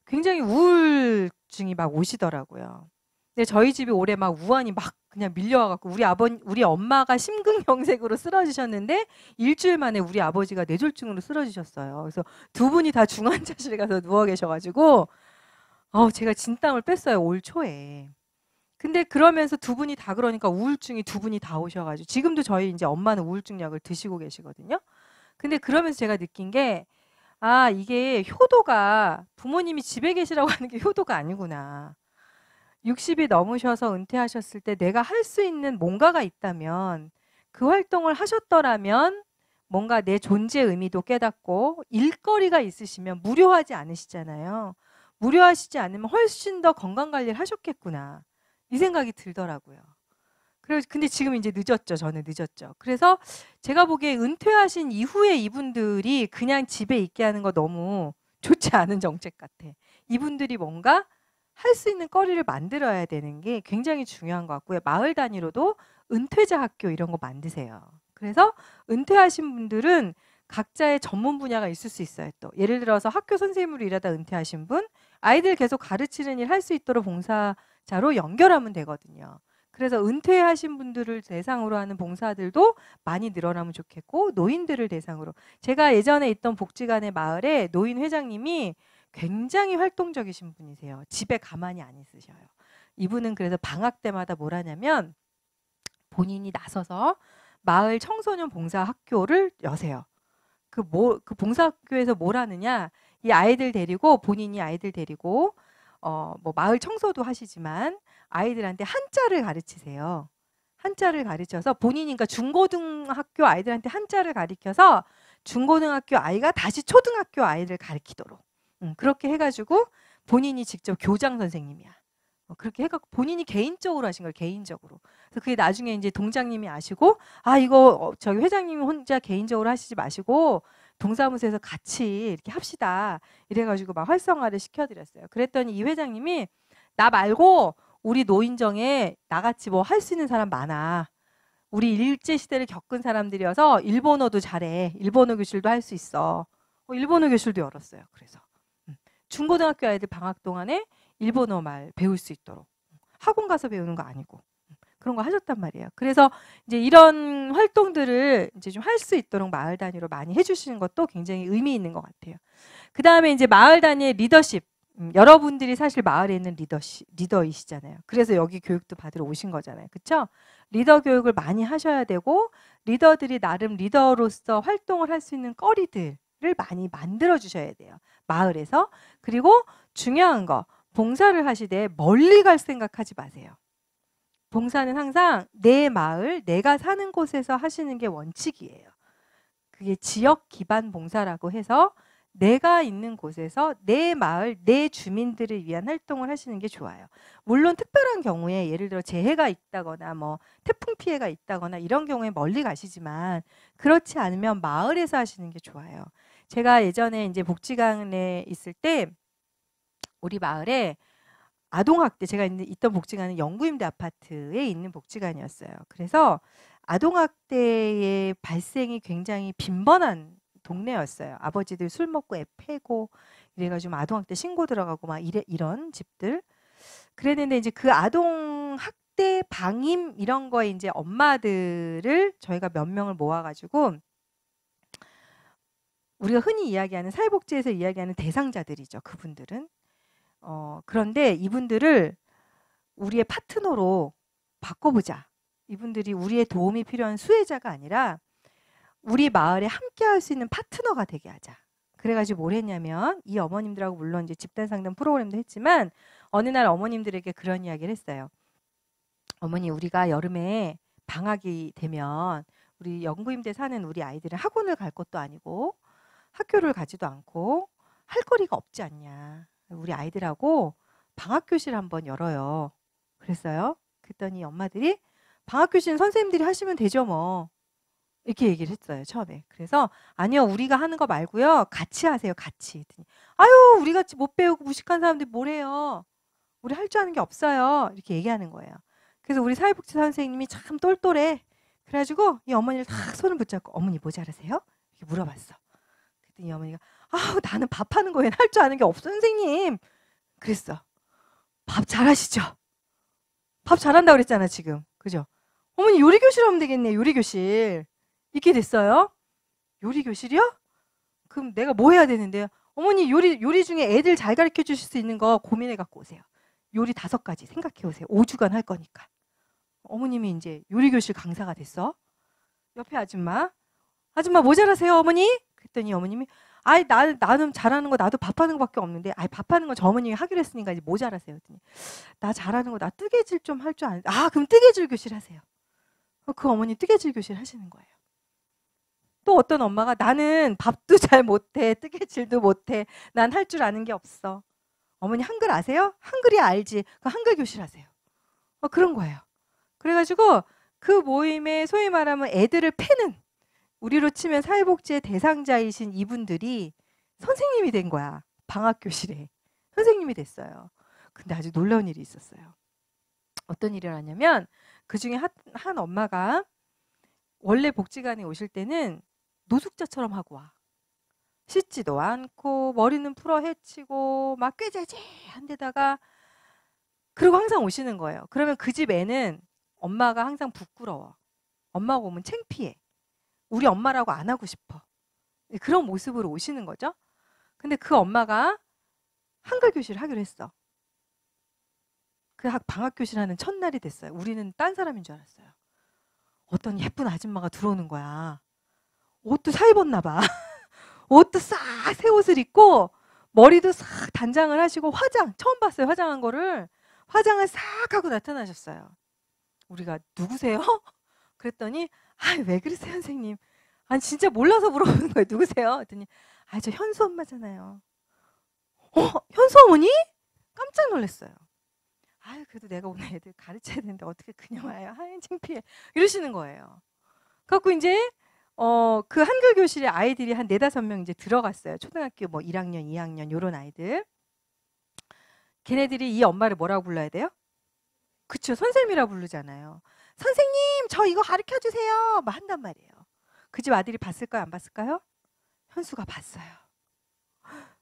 굉장히 우울증이 막 오시더라고요. 근데 저희 집이 올해 막 우환이 막 그냥 밀려와갖고 우리 아버 우리 엄마가 심근경색으로 쓰러지셨는데 일주일 만에 우리 아버지가 뇌졸중으로 쓰러지셨어요. 그래서 두 분이 다중환자실 가서 누워 계셔가지고 어 제가 진땀을 뺐어요 올 초에. 근데 그러면서 두 분이 다 그러니까 우울증이 두 분이 다 오셔가지고 지금도 저희 이제 엄마는 우울증 약을 드시고 계시거든요. 근데 그러면서 제가 느낀 게 아 이게 효도가 부모님이 집에 계시라고 하는 게 효도가 아니구나. 60이 넘으셔서 은퇴하셨을 때 내가 할 수 있는 뭔가가 있다면 그 활동을 하셨더라면 뭔가 내 존재의 미도 깨닫고 일거리가 있으시면 무료하지 않으시잖아요. 무료하시지 않으면 훨씬 더 건강 관리를 하셨겠구나. 이 생각이 들더라고요. 그리고 근데 지금 이제 늦었죠. 저는 늦었죠. 그래서 제가 보기에 은퇴하신 이후에 이분들이 그냥 집에 있게 하는 거 너무 좋지 않은 정책 같아. 이분들이 뭔가 할수 있는 거리를 만들어야 되는 게 굉장히 중요한 것 같고요. 마을 단위로도 은퇴자 학교 이런 거 만드세요. 그래서 은퇴하신 분들은 각자의 전문 분야가 있을 수 있어요. 또 예를 들어서 학교 선생님으로 일하다 은퇴하신 분 아이들 계속 가르치는 일 할 수 있도록 봉사자로 연결하면 되거든요. 그래서 은퇴하신 분들을 대상으로 하는 봉사들도 많이 늘어나면 좋겠고 노인들을 대상으로 제가 예전에 있던 복지관의 마을에 노인 회장님이 굉장히 활동적이신 분이세요. 집에 가만히 안 있으셔요. 이분은 그래서 방학 때마다 뭘 하냐면 본인이 나서서 마을 청소년 봉사 학교를 여세요. 그, 뭐, 그 봉사학교에서 뭘 하느냐? 이 아이들 데리고 본인이 아이들 데리고 어, 뭐 마을 청소도 하시지만 아이들한테 한자를 가르치세요. 한자를 가르쳐서 본인인가 그러니까 중고등학교 아이들한테 한자를 가르쳐서 중고등학교 아이가 다시 초등학교 아이를 가르치도록 그렇게 해가지고 본인이 직접 교장 선생님이야. 어, 그렇게 해가 본인이 개인적으로 하신 걸 개인적으로. 그래서 그게 나중에 이제 동장님이 아시고 아 이거 어, 저기 회장님이 혼자 개인적으로 하시지 마시고 동사무소에서 같이 이렇게 합시다. 이래가지고 막 활성화를 시켜드렸어요. 그랬더니 이 회장님이 나 말고 우리 노인정에 나같이 뭐 할 수 있는 사람 많아. 우리 일제 시대를 겪은 사람들이어서 일본어도 잘해. 일본어 교실도 할 수 있어. 어, 일본어 교실도 열었어요. 그래서 중고등학교 아이들 방학 동안에 일본어 말 배울 수 있도록 학원 가서 배우는 거 아니고 그런 거 하셨단 말이에요. 그래서 이제 이런 활동들을 이제 좀 할 수 있도록 마을 단위로 많이 해주시는 것도 굉장히 의미 있는 것 같아요. 그 다음에 이제 마을 단위의 리더십. 음, 여러분들이 사실 마을에 있는 리더시, 리더이시잖아요. 그래서 여기 교육도 받으러 오신 거잖아요. 그쵸? 리더 교육을 많이 하셔야 되고, 리더들이 나름 리더로서 활동을 할 수 있는 꺼리들, 많이 만들어 주셔야 돼요. 마을에서 그리고 중요한 거 봉사를 하시되 멀리 갈 생각하지 마세요. 봉사는 항상 내 마을, 내가 사는 곳에서 하시는 게 원칙이에요. 그게 지역 기반 봉사라고 해서 내가 있는 곳에서 내 마을, 내 주민들을 위한 활동을 하시는 게 좋아요. 물론 특별한 경우에 예를 들어 재해가 있다거나 뭐 태풍 피해가 있다거나 이런 경우에 멀리 가시지만 그렇지 않으면 마을에서 하시는 게 좋아요. 제가 예전에 이제 복지 관에 있을 때 우리 마을에 아동학대 제가 있던 복지관은 영구임대 아파트에 있는 복지관이었어요. 그래서 아동학대의 발생이 굉장히 빈번한 동네였어요. 아버지들 술 먹고 애 패고 이래가지고 아동학대 신고 들어가고 막 이래, 이런 집들. 그랬는데 이제 그 아동학대 방임 이런 거에 이제 엄마들을 저희가 몇 명을 모아가지고 우리가 흔히 이야기하는 사회복지에서 이야기하는 대상자들이죠. 그분들은. 어, 그런데 이분들을 우리의 파트너로 바꿔보자. 이분들이 우리의 도움이 필요한 수혜자가 아니라 우리 마을에 함께 할 수 있는 파트너가 되게 하자. 그래가지고 뭘 했냐면 이 어머님들하고 물론 이제 집단 상담 프로그램도 했지만 어느 날 어머님들에게 그런 이야기를 했어요. 어머니 우리가 여름에 방학이 되면 우리 연구임대 사는 우리 아이들은 학원을 갈 것도 아니고 학교를 가지도 않고 할 거리가 없지 않냐. 우리 아이들하고 방학교실 한번 열어요. 그랬어요. 그랬더니 엄마들이 방학교실은 선생님들이 하시면 되죠 뭐. 이렇게 얘기를 했어요 처음에 그래서 아니요 우리가 하는 거 말고요 같이 하세요 같이 했더니, 아유 우리 같이 못 배우고 무식한 사람들이 뭘 해요 우리 할 줄 아는 게 없어요 이렇게 얘기하는 거예요 그래서 우리 사회복지 선생님이 참 똘똘해 그래가지고 이 어머니를 탁 손을 붙잡고 어머니 뭐 잘하세요? 이렇게 물어봤어 그랬더니 어머니가 아우 나는 밥하는 거에 할줄 아는 게 없어 선생님 그랬어 밥 잘하시죠 밥 잘한다 그랬잖아 지금 그죠 어머니 요리 교실 하면 되겠네 요리 교실 있게 됐어요 요리 교실이요 그럼 내가 뭐 해야 되는데요 어머니 요리 요리 중에 애들 잘 가르쳐 주실 수 있는 거 고민해 갖고 오세요 요리 다섯 가지 생각해 오세요 오주간할 거니까 어머님이 이제 요리 교실 강사가 됐어 옆에 아줌마 아줌마 모자라세요 뭐 어머니 그랬더니 어머님이 아이 나 나는 잘하는 거 나도 밥하는 거밖에 없는데 아이 밥하는 거 저 어머님이 하기로 했으니까 이제 모자라세요. 그랬더니 나 잘하는 거 나 뜨개질 좀 할 줄아는아 아, 그럼 뜨개질 교실 하세요. 어, 그 어머니 뜨개질 교실 하시는 거예요. 또 어떤 엄마가 나는 밥도 잘 못해 뜨개질도 못해 난 할 줄 아는 게 없어. 어머니 한글 아세요? 한글이 알지. 그 한글 교실 하세요. 어, 그런 거예요. 그래가지고 그 모임에 소위 말하면 애들을 패는 우리로 치면 사회복지의 대상자이신 이분들이 선생님이 된 거야. 방학 교실에 선생님이 됐어요. 근데 아주 놀라운 일이 있었어요. 어떤 일이 일어났냐면 그 중에 한, 한 엄마가 원래 복지관에 오실 때는 노숙자처럼 하고 와. 씻지도 않고 머리는 풀어 헤치고 막 꾀재재한 데다가 그리고 항상 오시는 거예요. 그러면 그 집 애는 엄마가 항상 부끄러워. 엄마가 오면 창피해. 우리 엄마라고 안 하고 싶어. 그런 모습으로 오시는 거죠. 근데 그 엄마가 한글 교실을 하기로 했어. 그 방학 교실 하는 첫날이 됐어요. 우리는 딴 사람인 줄 알았어요. 어떤 예쁜 아줌마가 들어오는 거야. 옷도 사 입었나 봐. [laughs] 옷도 싹 새 옷을 입고 머리도 싹 단장을 하시고 화장 처음 봤어요. 화장한 거를 화장을 싹 하고 나타나셨어요. 우리가 누구세요? 그랬더니 아왜 그러세요 선생님? 아니 진짜 몰라서 물어보는 거예요. 누구세요? 했더니 아 저 현수 엄마잖아요. 어 현수 어머니? 깜짝 놀랐어요. 아유 그래도 내가 오늘 애들 가르쳐야 되는데 어떻게 그냥 와요? 하인 창피해 이러시는 거예요. 그래갖고 이제 어, 그 한글 교실에 아이들이 한 네다섯 명 이제 들어갔어요. 초등학교 뭐 1학년, 2학년 요런 아이들. 걔네들이 이 엄마를 뭐라고 불러야 돼요? 그쵸 선생님이라 부르잖아요. 선생님 선생님 저 이거 가르쳐 주세요. 뭐 한단 말이에요. 그 집 아들이 봤을까요? 안 봤을까요? 현수가 봤어요.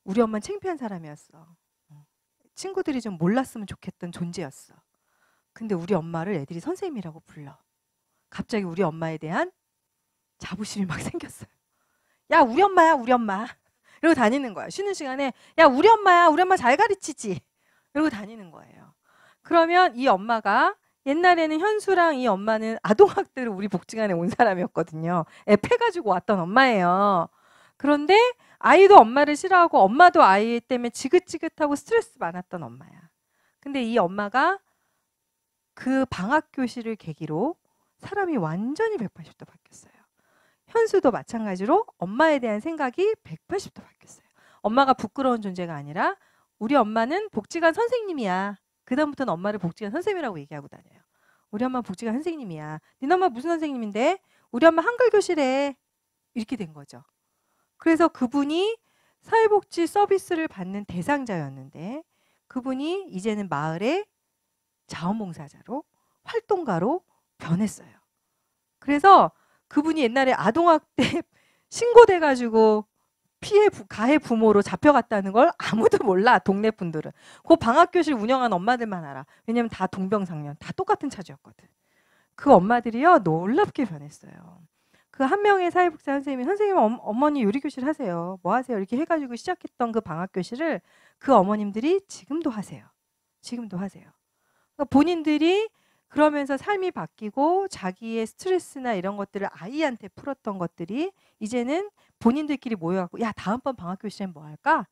우리 엄마는 창피한 사람이었어. 어. 친구들이 좀 몰랐으면 좋겠던 존재였어. 근데 우리 엄마를 애들이 선생님이라고 불러. 갑자기 우리 엄마에 대한 자부심이 막 [laughs] 생겼어요. 야, 우리 엄마야, 우리 엄마. 이러고 다니는 거야. 쉬는 시간에 야, 우리 엄마야, 우리 엄마 잘 가르치지. 이러고 다니는 거예요. 그러면 이 엄마가 옛날에는 현수랑 이 엄마는 아동학대로 우리 복지관에 온 사람이었거든요. 애 패가지고 왔던 엄마예요. 그런데 아이도 엄마를 싫어하고 엄마도 아이 때문에 지긋지긋하고 스트레스 많았던 엄마야. 근데 이 엄마가 그 방학 교실을 계기로 사람이 완전히 180도 바뀌었어요. 현수도 마찬가지로 엄마에 대한 생각이 180도 바뀌었어요. 엄마가 부끄러운 존재가 아니라 우리 엄마는 복지관 선생님이야. 그다음부터는 엄마를 복지관 선생님이라고 얘기하고 다녀요. 우리 엄마 복지관 선생님이야. 니네 엄마 무슨 선생님인데? 우리 엄마 한글 교실에 이렇게 된 거죠. 그래서 그분이 사회복지 서비스를 받는 대상자였는데 그분이 이제는 마을의 자원봉사자로 활동가로 변했어요. 그래서 그분이 옛날에 아동학대 [laughs] 신고돼가지고 피해 부, 가해 부모로 잡혀갔다는 걸 아무도 몰라 동네 분들은 그 방학 교실 운영한 엄마들만 알아 왜냐면 다 동병상련 다 똑같은 차지였거든그 엄마들이요 놀랍게 변했어요 그 한 명의 사회복지 선생님이 선생님 엄, 어머니 요리 교실 하세요 뭐 하세요 이렇게 해가지고 시작했던 그 방학 교실을 그 어머님들이 지금도 하세요 지금도 하세요 그러니까 본인들이 그러면서 삶이 바뀌고 자기의 스트레스나 이런 것들을 아이한테 풀었던 것들이 이제는 본인들끼리 모여갖고 야 다음번 방학 교실엔 뭐 할까?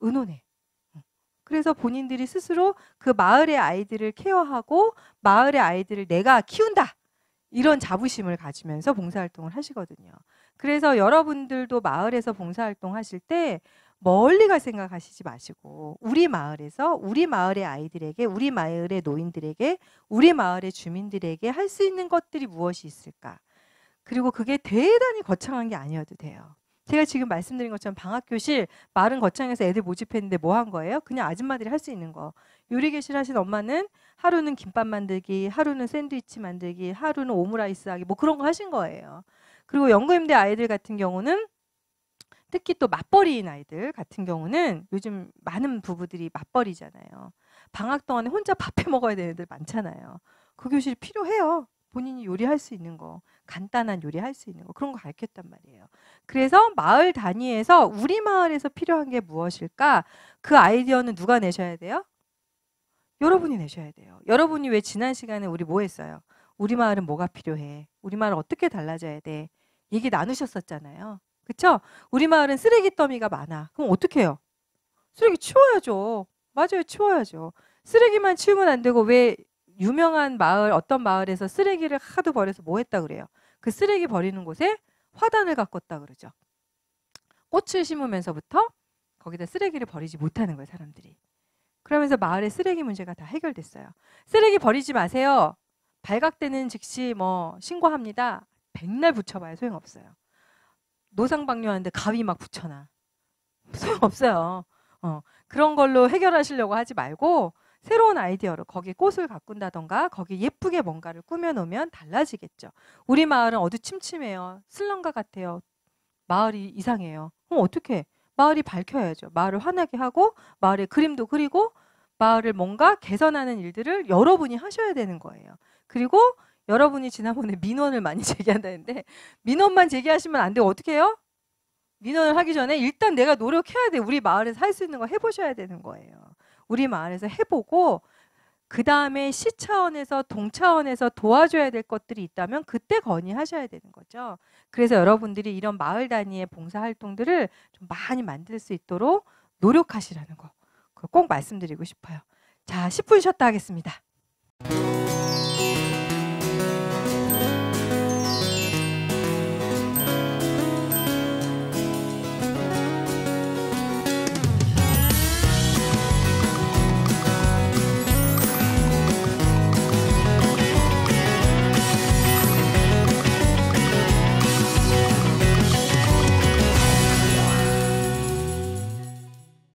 의논해. 그래서 본인들이 스스로 그 마을의 아이들을 케어하고 마을의 아이들을 내가 키운다. 이런 자부심을 가지면서 봉사활동을 하시거든요. 그래서 여러분들도 마을에서 봉사활동 하실 때 멀리 갈 생각하시지 마시고 우리 마을에서 우리 마을의 아이들에게 우리 마을의 노인들에게 우리 마을의 주민들에게 할 수 있는 것들이 무엇이 있을까? 그리고 그게 대단히 거창한 게 아니어도 돼요. 제가 지금 말씀드린 것처럼 방학교실 마른 거창에서 애들 모집했는데 뭐 한 거예요? 그냥 아줌마들이 할 수 있는 거. 요리교실 하신 엄마는 하루는 김밥 만들기, 하루는 샌드위치 만들기, 하루는 오므라이스 하기 뭐 그런 거 하신 거예요. 그리고 연구임대 아이들 같은 경우는 특히 또 맞벌이인 아이들 같은 경우는 요즘 많은 부부들이 맞벌이잖아요. 방학 동안에 혼자 밥 해 먹어야 되는 애들 많잖아요. 그 교실이 필요해요. 본인이 요리할 수 있는 거, 간단한 요리할 수 있는 거 그런 거 가르쳤단 말이에요. 그래서 마을 단위에서 우리 마을에서 필요한 게 무엇일까? 그 아이디어는 누가 내셔야 돼요? 여러분이 내셔야 돼요. 여러분이 왜 지난 시간에 우리 뭐 했어요? 우리 마을은 뭐가 필요해? 우리 마을 어떻게 달라져야 돼? 얘기 나누셨었잖아요. 그쵸? 우리 마을은 쓰레기 더미가 많아. 그럼 어떻게 해요? 쓰레기 치워야죠. 맞아요. 치워야죠. 쓰레기만 치우면 안 되고 왜 유명한 마을 어떤 마을에서 쓰레기를 하도 버려서 뭐 했다 그래요. 그 쓰레기 버리는 곳에 화단을 가꿨다 그러죠. 꽃을 심으면서부터 거기다 쓰레기를 버리지 못하는 거예요, 사람들이. 그러면서 마을의 쓰레기 문제가 다 해결됐어요. 쓰레기 버리지 마세요. 발각되는 즉시 뭐 신고합니다. 백날 붙여봐야 소용없어요. 노상방뇨하는데 가위 막 붙여놔. 소용없어요. 어, 그런 걸로 해결하시려고 하지 말고 새로운 아이디어로 거기에 꽃을 가꾼다던가 거기 예쁘게 뭔가를 꾸며놓으면 달라지겠죠. 우리 마을은 어두침침해요. 슬럼가 같아요. 마을이 이상해요. 그럼 어떻게? 마을이 밝혀야죠. 마을을 환하게 하고 마을의 그림도 그리고 마을을 뭔가 개선하는 일들을 여러분이 하셔야 되는 거예요. 그리고 여러분이 지난번에 민원을 많이 [laughs] 제기한다는데 민원만 제기하시면 안 돼요. 어떻게 해요? 민원을 하기 전에 일단 내가 노력해야 돼. 우리 마을에서 할 수 있는 거 해보셔야 되는 거예요. 우리 마을에서 해보고 그 다음에 시 차원에서 동 차원에서 도와줘야 될 것들이 있다면 그때 건의하셔야 되는 거죠. 그래서 여러분들이 이런 마을 단위의 봉사 활동들을 좀 많이 만들 수 있도록 노력하시라는 거. 꼭 말씀드리고 싶어요. 자, 10분 쉬었다 하겠습니다.